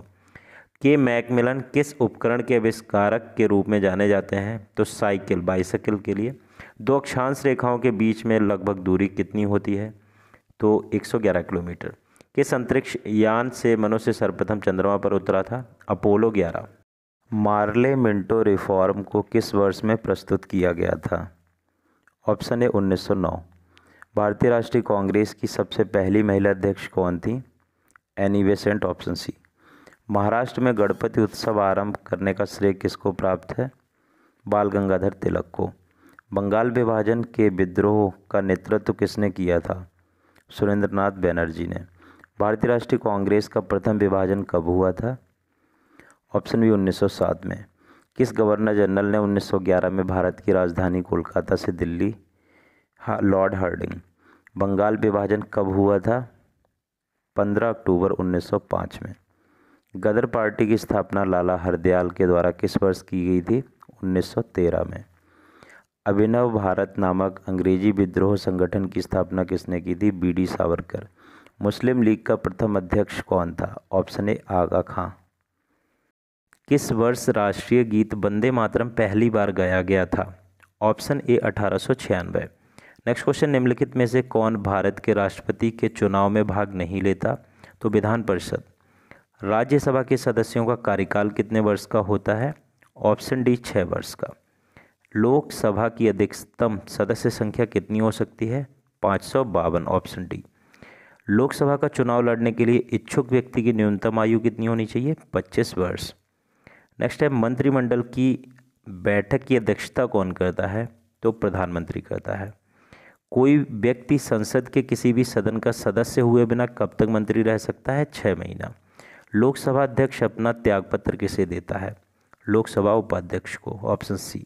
Speaker 1: के मैकमिलन किस उपकरण के आविष्कारक के रूप में जाने जाते हैं तो साइकिल बाइसाइकिल के लिए दो अक्षांश रेखाओं के बीच में लगभग दूरी कितनी होती है तो 111 किलोमीटर किस अंतरिक्ष यान से मनुष्य सर्वप्रथम चंद्रमा पर उतरा था अपोलो 11 मार्ले मिंटो रिफॉर्म को किस वर्ष में प्रस्तुत किया गया था ऑप्शन ए 1909 भारतीय राष्ट्रीय कांग्रेस की सबसे पहली महिला अध्यक्ष कौन थी एनी ऑप्शन सी महाराष्ट्र में गणपति उत्सव आरंभ करने का श्रेय किसको प्राप्त है बाल गंगाधर तिलक को बंगाल विभाजन के विद्रोह का नेतृत्व किसने किया था सुरेंद्रनाथ बनर्जी ने भारतीय राष्ट्रीय कांग्रेस का प्रथम विभाजन कब हुआ था ऑप्शन बी 1907 में किस गवर्नर जनरल ने 1911 में भारत की राजधानी कोलकाता से दिल्ली लॉर्ड हर्डिंग बंगाल विभाजन कब हुआ था 15 अक्टूबर 1905 में गदर पार्टी की स्थापना लाला हरदयाल के द्वारा किस वर्ष की गई थी 1913 में अभिनव भारत नामक अंग्रेजी विद्रोह संगठन की स्थापना किसने की थी बी डी सावरकर मुस्लिम लीग का प्रथम अध्यक्ष कौन था ऑप्शन ए आगा खां किस वर्ष राष्ट्रीय गीत वंदे मातरम पहली बार गाया गया था ऑप्शन ए अठारह नेक्स्ट क्वेश्चन निम्नलिखित में से कौन भारत के राष्ट्रपति के चुनाव में भाग नहीं लेता तो विधान परिषद राज्यसभा के सदस्यों का कार्यकाल कितने वर्ष का होता है ऑप्शन डी छः वर्ष का लोकसभा की अधिकतम सदस्य संख्या कितनी हो सकती है पाँच सौ बावन ऑप्शन डी लोकसभा का चुनाव लड़ने के लिए इच्छुक व्यक्ति की न्यूनतम आयु कितनी होनी चाहिए पच्चीस वर्ष नेक्स्ट है मंत्रिमंडल की बैठक की अध्यक्षता कौन करता है तो प्रधानमंत्री करता है कोई व्यक्ति संसद के किसी भी सदन का सदस्य हुए बिना कब तक मंत्री रह सकता है छः महीना लोकसभा अध्यक्ष अपना त्यागपत्र किसे देता है लोकसभा उपाध्यक्ष को ऑप्शन सी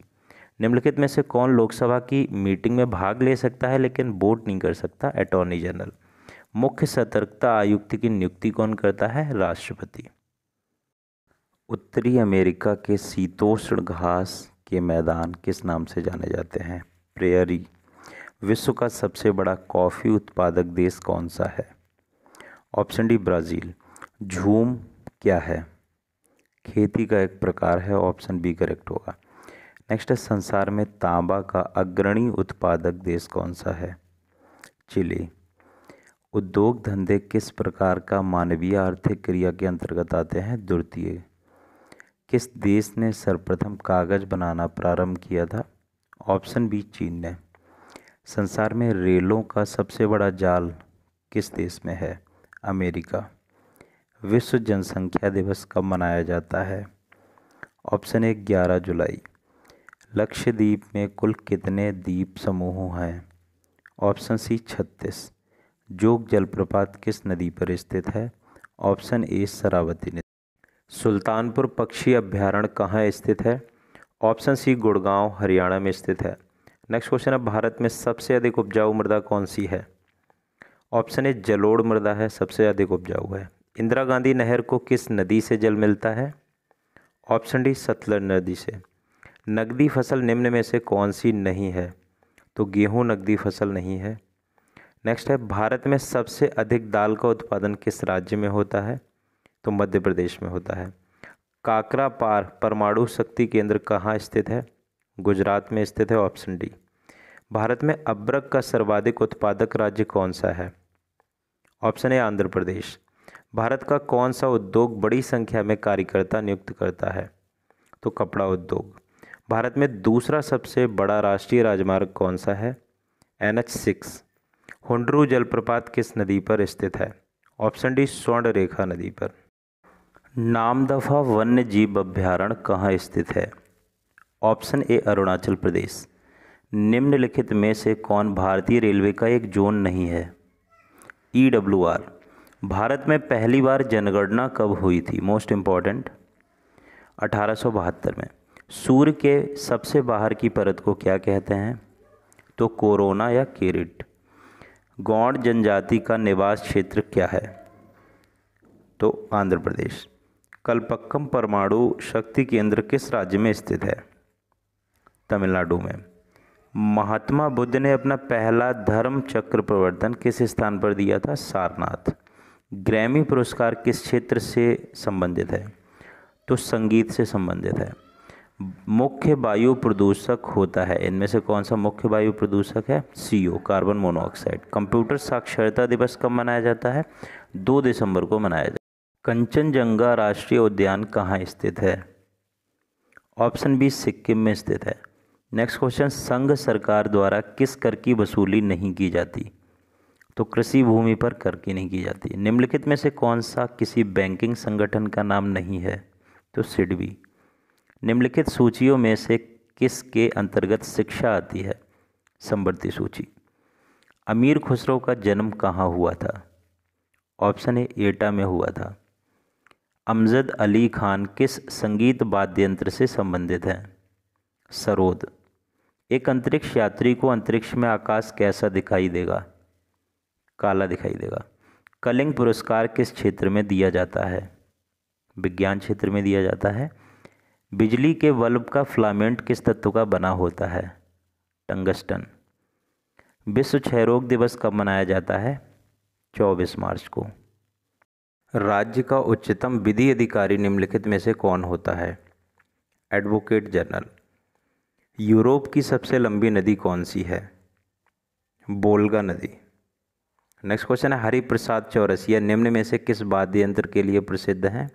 Speaker 1: निम्नलिखित में से कौन लोकसभा की मीटिंग में भाग ले सकता है लेकिन वोट नहीं कर सकता अटॉर्नी जनरल मुख्य सतर्कता आयुक्त की नियुक्ति कौन करता है राष्ट्रपति उत्तरी अमेरिका के शीतोष्ण घास के मैदान किस नाम से जाने जाते हैं प्रेयरी विश्व का सबसे बड़ा कॉफ़ी उत्पादक देश कौन सा है ऑप्शन डी ब्राज़ील झूम क्या है खेती का एक प्रकार है ऑप्शन बी करेक्ट होगा नेक्स्ट है संसार में तांबा का अग्रणी उत्पादक देश कौन सा है चिली उद्योग धंधे किस प्रकार का मानवीय आर्थिक क्रिया के अंतर्गत आते हैं द्वितीय किस देश ने सर्वप्रथम कागज़ बनाना प्रारंभ किया था ऑप्शन बी चीन ने संसार में रेलों का सबसे बड़ा जाल किस देश में है अमेरिका विश्व जनसंख्या दिवस कब मनाया जाता है ऑप्शन ए ग्यारह जुलाई लक्षद्वीप में कुल कितने द्वीप समूह हैं ऑप्शन सी छत्तीस जोग जलप्रपात किस नदी पर स्थित है ऑप्शन ए सरावती नदी सुल्तानपुर पक्षी अभ्यारण्य कहाँ स्थित है ऑप्शन सी गुड़गांव हरियाणा में स्थित है नेक्स्ट क्वेश्चन है भारत में सबसे अधिक उपजाऊ मृदा कौन सी है ऑप्शन ए जलोड़ मृदा है सबसे अधिक उपजाऊ है इंदिरा गांधी नहर को किस नदी से जल मिलता है ऑप्शन डी सतलज नदी से नकदी फसल निम्न में से कौन सी नहीं है तो गेहूं नकदी फसल नहीं है नेक्स्ट है भारत में सबसे अधिक दाल का उत्पादन किस राज्य में होता है तो मध्य प्रदेश में होता है काकरा पार परमाणु शक्ति केंद्र कहाँ स्थित है गुजरात में स्थित है ऑप्शन डी भारत में अब्रक का सर्वाधिक उत्पादक राज्य कौन सा है ऑप्शन ए आंध्र प्रदेश भारत का कौन सा उद्योग बड़ी संख्या में कार्यकर्ता नियुक्त करता है तो कपड़ा उद्योग भारत में दूसरा सबसे बड़ा राष्ट्रीय राजमार्ग कौन सा है एन एच सिक्स हुंडरू जलप्रपात किस नदी पर स्थित है ऑप्शन डी स्वर्ण रेखा नदी पर नामदफा वन्य जीव अभ्यारण्य कहाँ स्थित है ऑप्शन ए अरुणाचल प्रदेश निम्नलिखित में से कौन भारतीय रेलवे का एक जोन नहीं है ई डब्ल्यू आर भारत में पहली बार जनगणना कब हुई थी मोस्ट इम्पॉर्टेंट अठारह में सूर्य के सबसे बाहर की परत को क्या कहते हैं तो कोरोना या केरिट गौड़ जनजाति का निवास क्षेत्र क्या है तो आंध्र प्रदेश कल्पक्कम परमाणु शक्ति केंद्र किस राज्य में स्थित है तमिलनाडु में महात्मा बुद्ध ने अपना पहला धर्म चक्र प्रवर्तन किस स्थान पर दिया था सारनाथ ग्रैमी पुरस्कार किस क्षेत्र से संबंधित है तो संगीत से संबंधित है मुख्य वायु प्रदूषक होता है इनमें से कौन सा मुख्य वायु प्रदूषक है ओ कार्बन मोनोऑक्साइड कंप्यूटर साक्षरता दिवस कब मनाया जाता है दो दिसंबर को मनाया जाता है कंचनजंगा राष्ट्रीय उद्यान कहाँ स्थित है ऑप्शन बी सिक्किम में स्थित है नेक्स्ट क्वेश्चन संघ सरकार द्वारा किस कर की वसूली नहीं की जाती तो कृषि भूमि पर कर की नहीं की जाती निम्नलिखित में से कौन सा किसी बैंकिंग संगठन का नाम नहीं है तो सिडबी निम्नलिखित सूचियों में से किस के अंतर्गत शिक्षा आती है संवर्ती सूची अमीर खुसरो का जन्म कहाँ हुआ था ऑप्शन ए एटा में हुआ था अमजद अली खान किस संगीत वाद्य यंत्र से संबंधित हैं सरोद एक अंतरिक्ष यात्री को अंतरिक्ष में आकाश कैसा दिखाई देगा काला दिखाई देगा कलिंग पुरस्कार किस क्षेत्र में दिया जाता है विज्ञान क्षेत्र में दिया जाता है बिजली के बल्ब का फ्लामेंट किस तत्व का बना होता है टंगस्टन विश्व क्षय रोग दिवस कब मनाया जाता है 24 मार्च को राज्य का उच्चतम विधि अधिकारी निम्नलिखित में से कौन होता है एडवोकेट जनरल यूरोप की सबसे लंबी नदी कौन सी है बोलगा नदी नेक्स्ट क्वेश्चन है हरिप्रसाद चौरसिया निम्न में से किस वाद्य यंत्र के लिए प्रसिद्ध हैं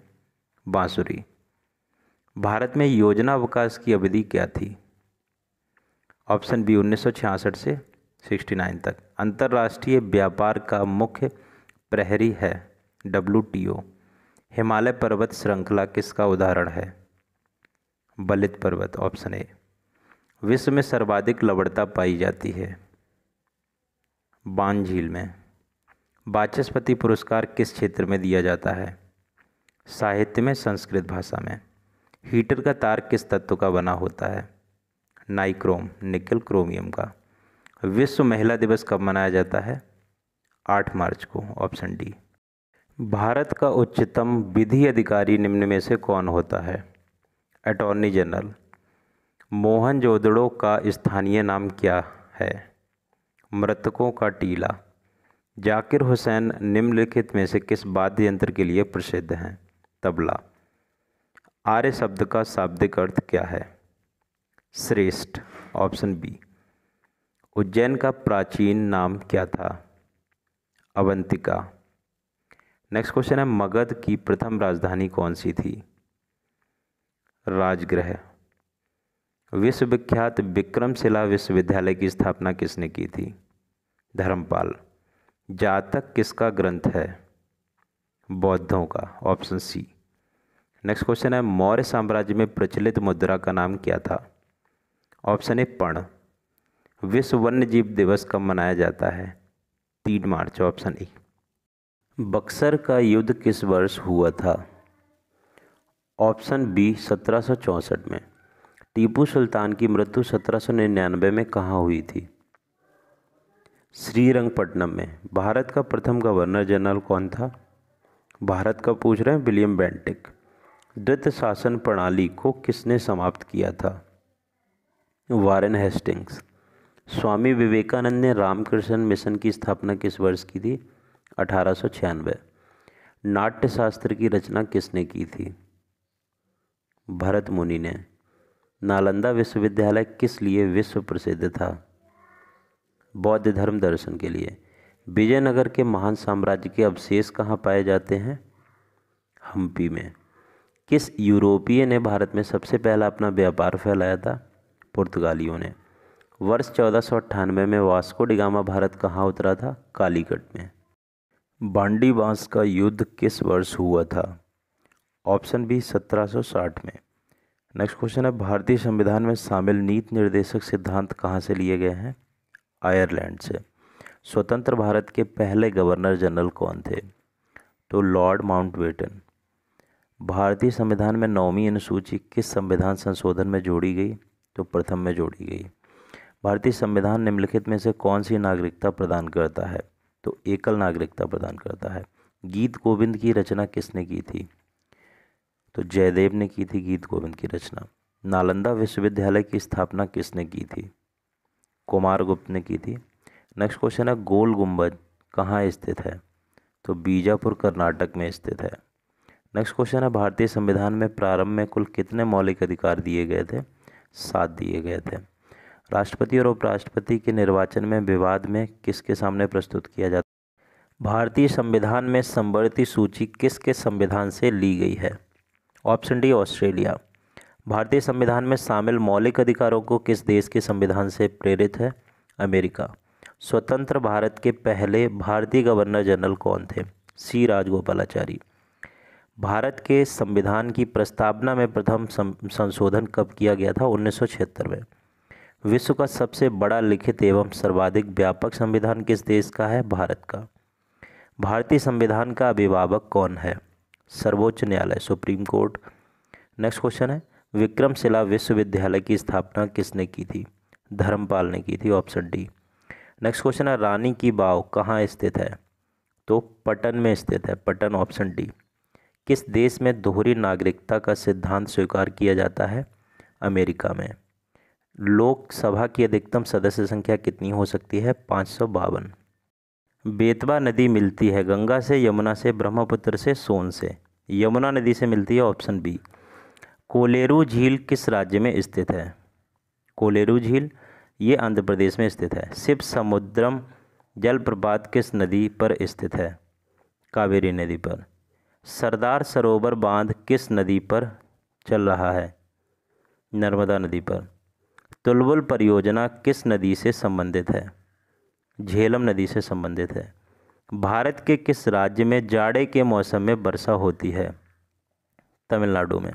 Speaker 1: बांसुरी भारत में योजना अवकाश की अवधि क्या थी ऑप्शन बी 1966 से 69 तक अंतर्राष्ट्रीय व्यापार का मुख्य प्रहरी है डब्ल्यू हिमालय पर्वत श्रृंखला किसका उदाहरण है बलित पर्वत ऑप्शन ए विश्व में सर्वाधिक लवणता पाई जाती है बान झील में वाचस्पति पुरस्कार किस क्षेत्र में दिया जाता है साहित्य में संस्कृत भाषा में हीटर का तार किस तत्व का बना होता है नाइक्रोम निकल क्रोमियम का विश्व महिला दिवस कब मनाया जाता है आठ मार्च को ऑप्शन डी भारत का उच्चतम विधि अधिकारी निम्न में से कौन होता है अटॉर्नी जनरल मोहन जोदड़ो का स्थानीय नाम क्या है मृतकों का टीला जाकिर हुसैन निम्नलिखित में से किस वाद्य यंत्र के लिए प्रसिद्ध हैं तबला आर्य शब्द का शाब्दिक अर्थ क्या है श्रेष्ठ ऑप्शन बी उज्जैन का प्राचीन नाम क्या था अवंतिका नेक्स्ट क्वेश्चन है मगध की प्रथम राजधानी कौन सी थी राजगृह विश्वविख्यात विक्रमशिला विश्वविद्यालय की स्थापना किसने की थी धर्मपाल जातक किसका ग्रंथ है बौद्धों का ऑप्शन सी नेक्स्ट क्वेश्चन है मौर्य साम्राज्य में प्रचलित मुद्रा का नाम क्या था ऑप्शन ए पण विश्व वन्य जीव दिवस कब मनाया जाता है तीन मार्च ऑप्शन ए बक्सर का युद्ध किस वर्ष हुआ था ऑप्शन बी सत्रह में टीपू सुल्तान की मृत्यु 1799 में कहाँ हुई थी श्रीरंगपट्टनम में भारत का प्रथम गवर्नर जनरल कौन था भारत का पूछ रहे हैं विलियम बेंटिक द्वित शासन प्रणाली को किसने समाप्त किया था वारेन हेस्टिंग्स स्वामी विवेकानंद ने रामकृष्ण मिशन की स्थापना किस वर्ष की थी अठारह नाट्य शास्त्र की रचना किसने की थी भरत मुनि ने नालंदा विश्वविद्यालय किस लिए विश्व प्रसिद्ध था बौद्ध धर्म दर्शन के लिए विजयनगर के महान साम्राज्य के अवशेष कहाँ पाए जाते हैं हम्पी में किस यूरोपीय ने भारत में सबसे पहला अपना व्यापार फैलाया था पुर्तगालियों ने वर्ष चौदह में वास्को डिगामा भारत कहाँ उतरा था कालीकट में बांडी बांस का युद्ध किस वर्ष हुआ था ऑप्शन बी 1760 में नेक्स्ट क्वेश्चन है भारतीय संविधान में शामिल नीति निर्देशक सिद्धांत कहाँ से लिए गए हैं आयरलैंड से स्वतंत्र भारत के पहले गवर्नर जनरल कौन थे तो लॉर्ड माउंटबेटन भारतीय संविधान में नौवीं अनुसूची किस संविधान संशोधन में जोड़ी गई तो प्रथम में जोड़ी गई भारतीय संविधान निम्नलिखित में से कौन सी नागरिकता प्रदान करता है तो एकल नागरिकता प्रदान करता है गीत गोविंद की रचना किसने की थी तो जयदेव ने की थी गीत गोविंद की रचना नालंदा विश्वविद्यालय की स्थापना किसने की थी कुमार गुप्त ने की थी नेक्स्ट क्वेश्चन है गोल गुम्बद कहाँ स्थित है तो बीजापुर कर्नाटक में स्थित है नेक्स्ट क्वेश्चन है भारतीय संविधान में प्रारंभ में कुल कितने मौलिक अधिकार दिए गए थे सात दिए गए थे राष्ट्रपति और उपराष्ट्रपति के निर्वाचन में विवाद में किसके सामने प्रस्तुत किया जाता भारतीय संविधान में संवर्ती सूची किसके संविधान से ली गई है ऑप्शन डी ऑस्ट्रेलिया भारतीय संविधान में शामिल मौलिक अधिकारों को किस देश के संविधान से प्रेरित है अमेरिका स्वतंत्र भारत के पहले भारतीय गवर्नर जनरल कौन थे सी राजगोपालाचारी भारत के संविधान की प्रस्तावना में प्रथम संशोधन कब किया गया था उन्नीस में विश्व का सबसे बड़ा लिखित एवं सर्वाधिक व्यापक संविधान किस देश का है भारत का भारतीय संविधान का अभिभावक कौन है सर्वोच्च न्यायालय सुप्रीम कोर्ट नेक्स्ट क्वेश्चन है विक्रमशिला विश्वविद्यालय की स्थापना किसने की थी धर्मपाल ने की थी ऑप्शन डी नेक्स्ट क्वेश्चन है रानी की बाव कहाँ स्थित है तो पटन में स्थित है पटन ऑप्शन डी किस देश में दोहरी नागरिकता का सिद्धांत स्वीकार किया जाता है अमेरिका में लोकसभा की अधिकतम सदस्य संख्या कितनी हो सकती है पाँच सौ बावन बेतवा नदी मिलती है गंगा से यमुना से ब्रह्मपुत्र से सोन से यमुना नदी से मिलती है ऑप्शन बी कोलेरू झील किस राज्य में स्थित है कोलेरू झील ये आंध्र प्रदेश में स्थित है शिव समुद्रम जलप्रपात किस नदी पर स्थित है कावेरी नदी पर सरदार सरोवर बांध किस नदी पर चल रहा है नर्मदा नदी पर तुलबुल परियोजना किस नदी से संबंधित है झेलम नदी से संबंधित है भारत के किस राज्य में जाड़े के मौसम में वर्षा होती है तमिलनाडु में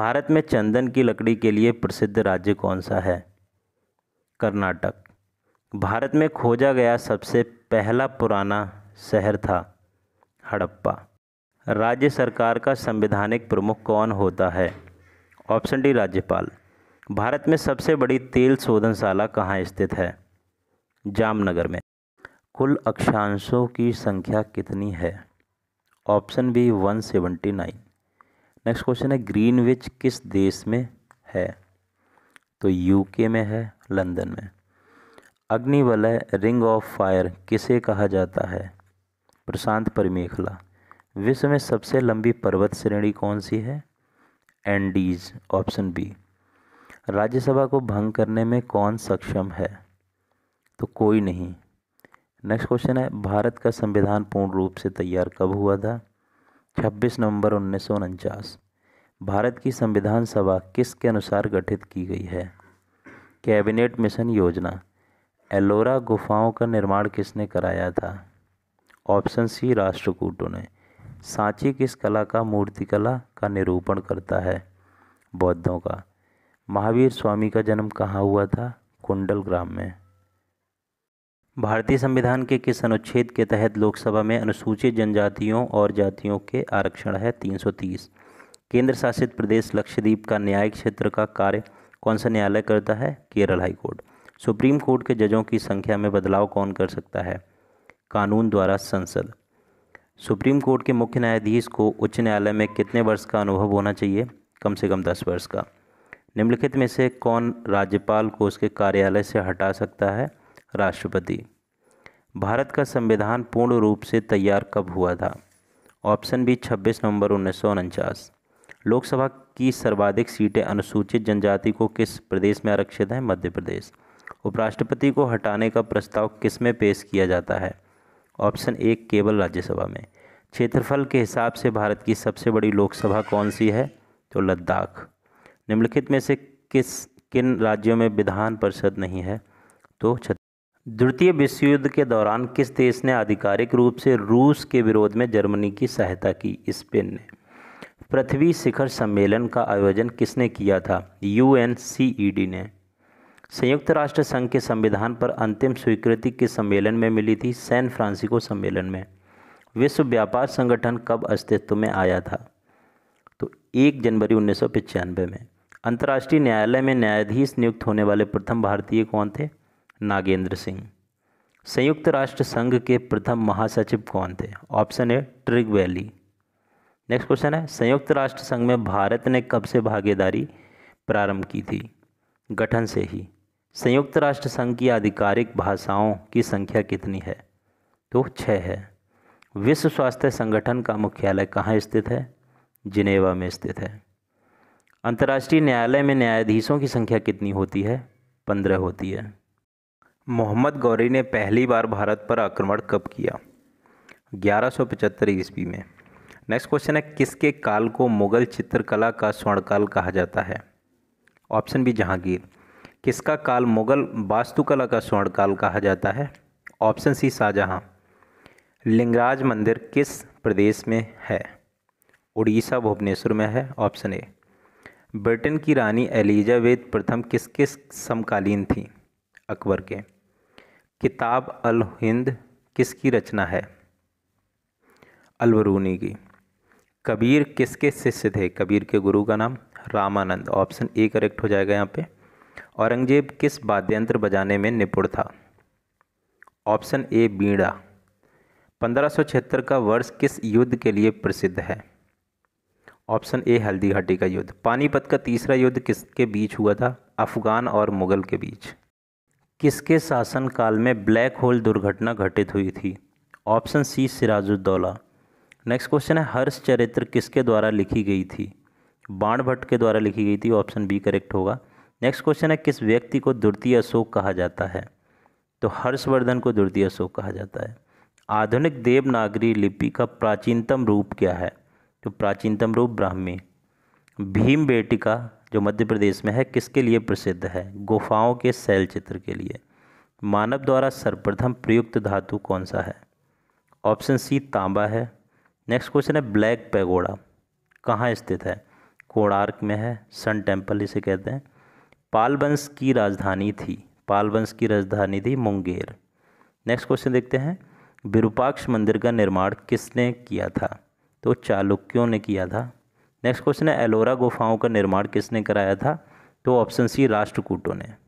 Speaker 1: भारत में चंदन की लकड़ी के लिए प्रसिद्ध राज्य कौन सा है कर्नाटक भारत में खोजा गया सबसे पहला पुराना शहर था हड़प्पा राज्य सरकार का संवैधानिक प्रमुख कौन होता है ऑप्शन डी राज्यपाल भारत में सबसे बड़ी तेल शोधनशाला कहाँ स्थित है जामनगर में कुल अक्षांशों की संख्या कितनी है ऑप्शन बी 179 नेक्स्ट क्वेश्चन है ग्रीनविच किस देश में है तो यूके में है लंदन में अग्निवलय रिंग ऑफ फायर किसे कहा जाता है प्रशांत परमेखला विश्व में सबसे लंबी पर्वत श्रेणी कौन सी है एंडीज ऑप्शन बी राज्यसभा को भंग करने में कौन सक्षम है तो कोई नहीं नेक्स्ट क्वेश्चन है भारत का संविधान पूर्ण रूप से तैयार कब हुआ था 26 नवंबर उन्नीस भारत की संविधान सभा किसके अनुसार गठित की गई है कैबिनेट मिशन योजना एलोरा गुफाओं का निर्माण किसने कराया था ऑप्शन सी राष्ट्रकूटों ने सांची किस कला का मूर्तिकला का निरूपण करता है बौद्धों का महावीर स्वामी का जन्म कहाँ हुआ था कुंडल ग्राम में भारतीय संविधान के किस अनुच्छेद के तहत लोकसभा में अनुसूचित जनजातियों और जातियों के आरक्षण है 330 केंद्र शासित प्रदेश लक्षद्वीप का न्यायिक क्षेत्र का कार्य कौन सा न्यायालय करता है Kerala high court supreme court के जजों की संख्या में बदलाव कौन कर सकता है कानून द्वारा संसद सुप्रीम कोर्ट के मुख्य न्यायाधीश को उच्च न्यायालय में कितने वर्ष का अनुभव होना चाहिए कम से कम दस वर्ष का निम्नलिखित में से कौन राज्यपाल को उसके कार्यालय से हटा सकता है राष्ट्रपति भारत का संविधान पूर्ण रूप से तैयार कब हुआ था ऑप्शन बी 26 नवंबर उन्नीस लोकसभा की सर्वाधिक सीटें अनुसूचित जनजाति को किस प्रदेश में आरक्षित हैं मध्य प्रदेश उपराष्ट्रपति को हटाने का प्रस्ताव किस में पेश किया जाता है ऑप्शन एक केवल राज्यसभा में क्षेत्रफल के हिसाब से भारत की सबसे बड़ी लोकसभा कौन सी है तो लद्दाख निम्नलिखित में से किस किन राज्यों में विधान परिषद नहीं है तो द्वितीय विश्व युद्ध के दौरान किस देश ने आधिकारिक रूप से रूस के विरोध में जर्मनी की सहायता की स्पेन ने पृथ्वी शिखर सम्मेलन का आयोजन किसने किया था यू ने संयुक्त राष्ट्र संघ के संविधान पर अंतिम स्वीकृति के सम्मेलन में मिली थी सैन फ्रांसिस्को सम्मेलन में विश्व व्यापार संगठन कब अस्तित्व में आया था तो एक जनवरी उन्नीस में अंतर्राष्ट्रीय न्यायालय में न्यायाधीश नियुक्त होने वाले प्रथम भारतीय कौन थे नागेंद्र सिंह संयुक्त राष्ट्र संघ के प्रथम महासचिव कौन थे option A Trygve Lie next question है संयुक्त राष्ट्र संघ में भारत ने कब से भागीदारी प्रारंभ की थी गठन से ही संयुक्त राष्ट्र संघ की आधिकारिक भाषाओं की संख्या कितनी है तो छः है विश्व स्वास्थ्य संगठन का मुख्यालय कहाँ स्थित है जिनेवा में स्थित है अंतर्राष्ट्रीय न्यायालय में न्यायाधीशों की संख्या कितनी होती है पंद्रह होती है मोहम्मद गौरी ने पहली बार भारत पर आक्रमण कब किया ग्यारह सौ पचहत्तर ईस्वी में नेक्स्ट क्वेश्चन है किसके काल को मुगल चित्रकला का स्वर्णकाल कहा जाता है ऑप्शन बी जहांगीर किसका काल मुगल वास्तुकला का स्वर्ण काल कहा जाता है ऑप्शन सी शाहजहाँ लिंगराज मंदिर किस प्रदेश में है उड़ीसा भुवनेश्वर में है ऑप्शन ए ब्रिटेन की रानी एलिजाबेथ प्रथम किस किस समकालीन थी अकबर के किताब अल हिंद किसकी रचना है अलवरूनी की कबीर किसके शिष्य थे कबीर के गुरु का नाम रामानंद ऑप्शन ए करेक्ट हो जाएगा यहाँ पे औरंगजेब किस वाद्यंत्र बजाने में निपुण था ऑप्शन ए बीड़ा पंद्रह का वर्ष किस युद्ध के लिए प्रसिद्ध है ऑप्शन ए हल्दी घाटी का युद्ध पानीपत का तीसरा युद्ध किसके बीच हुआ था अफगान और मुगल के बीच किसके शासनकाल में ब्लैक होल दुर्घटना घटित हुई थी option C Sirajuddaula next question है हर्ष चरित्र किसके द्वारा लिखी गई थी बाण भट्ट के द्वारा लिखी गई थी ऑप्शन बी करेक्ट होगा नेक्स्ट क्वेश्चन है किस व्यक्ति को द्वितीय अशोक कहा जाता है तो हर्षवर्धन को द्वितीय अशोक कहा जाता है आधुनिक देवनागरी लिपि का प्राचीनतम रूप क्या है तो प्राचीनतम रूप ब्राह्मी भीम बेटिका जो मध्य प्रदेश में है किसके लिए प्रसिद्ध है गुफाओं के शैल चित्र के लिए मानव द्वारा सर्वप्रथम प्रयुक्त धातु कौन सा है ऑप्शन सी तांबा है नेक्स्ट क्वेश्चन है ब्लैक पैगोड़ा कहाँ स्थित है कोणार्क में है सन टेम्पल इसे कहते हैं पाल वंश की राजधानी थी पाल वंश की राजधानी थी मुंगेर नेक्स्ट क्वेश्चन देखते हैं विरूपाक्ष मंदिर का निर्माण किसने किया था तो चालुक्यों ने किया था नेक्स्ट क्वेश्चन है एलोरा गुफाओं का निर्माण किसने कराया था तो ऑप्शन सी राष्ट्रकूटों ने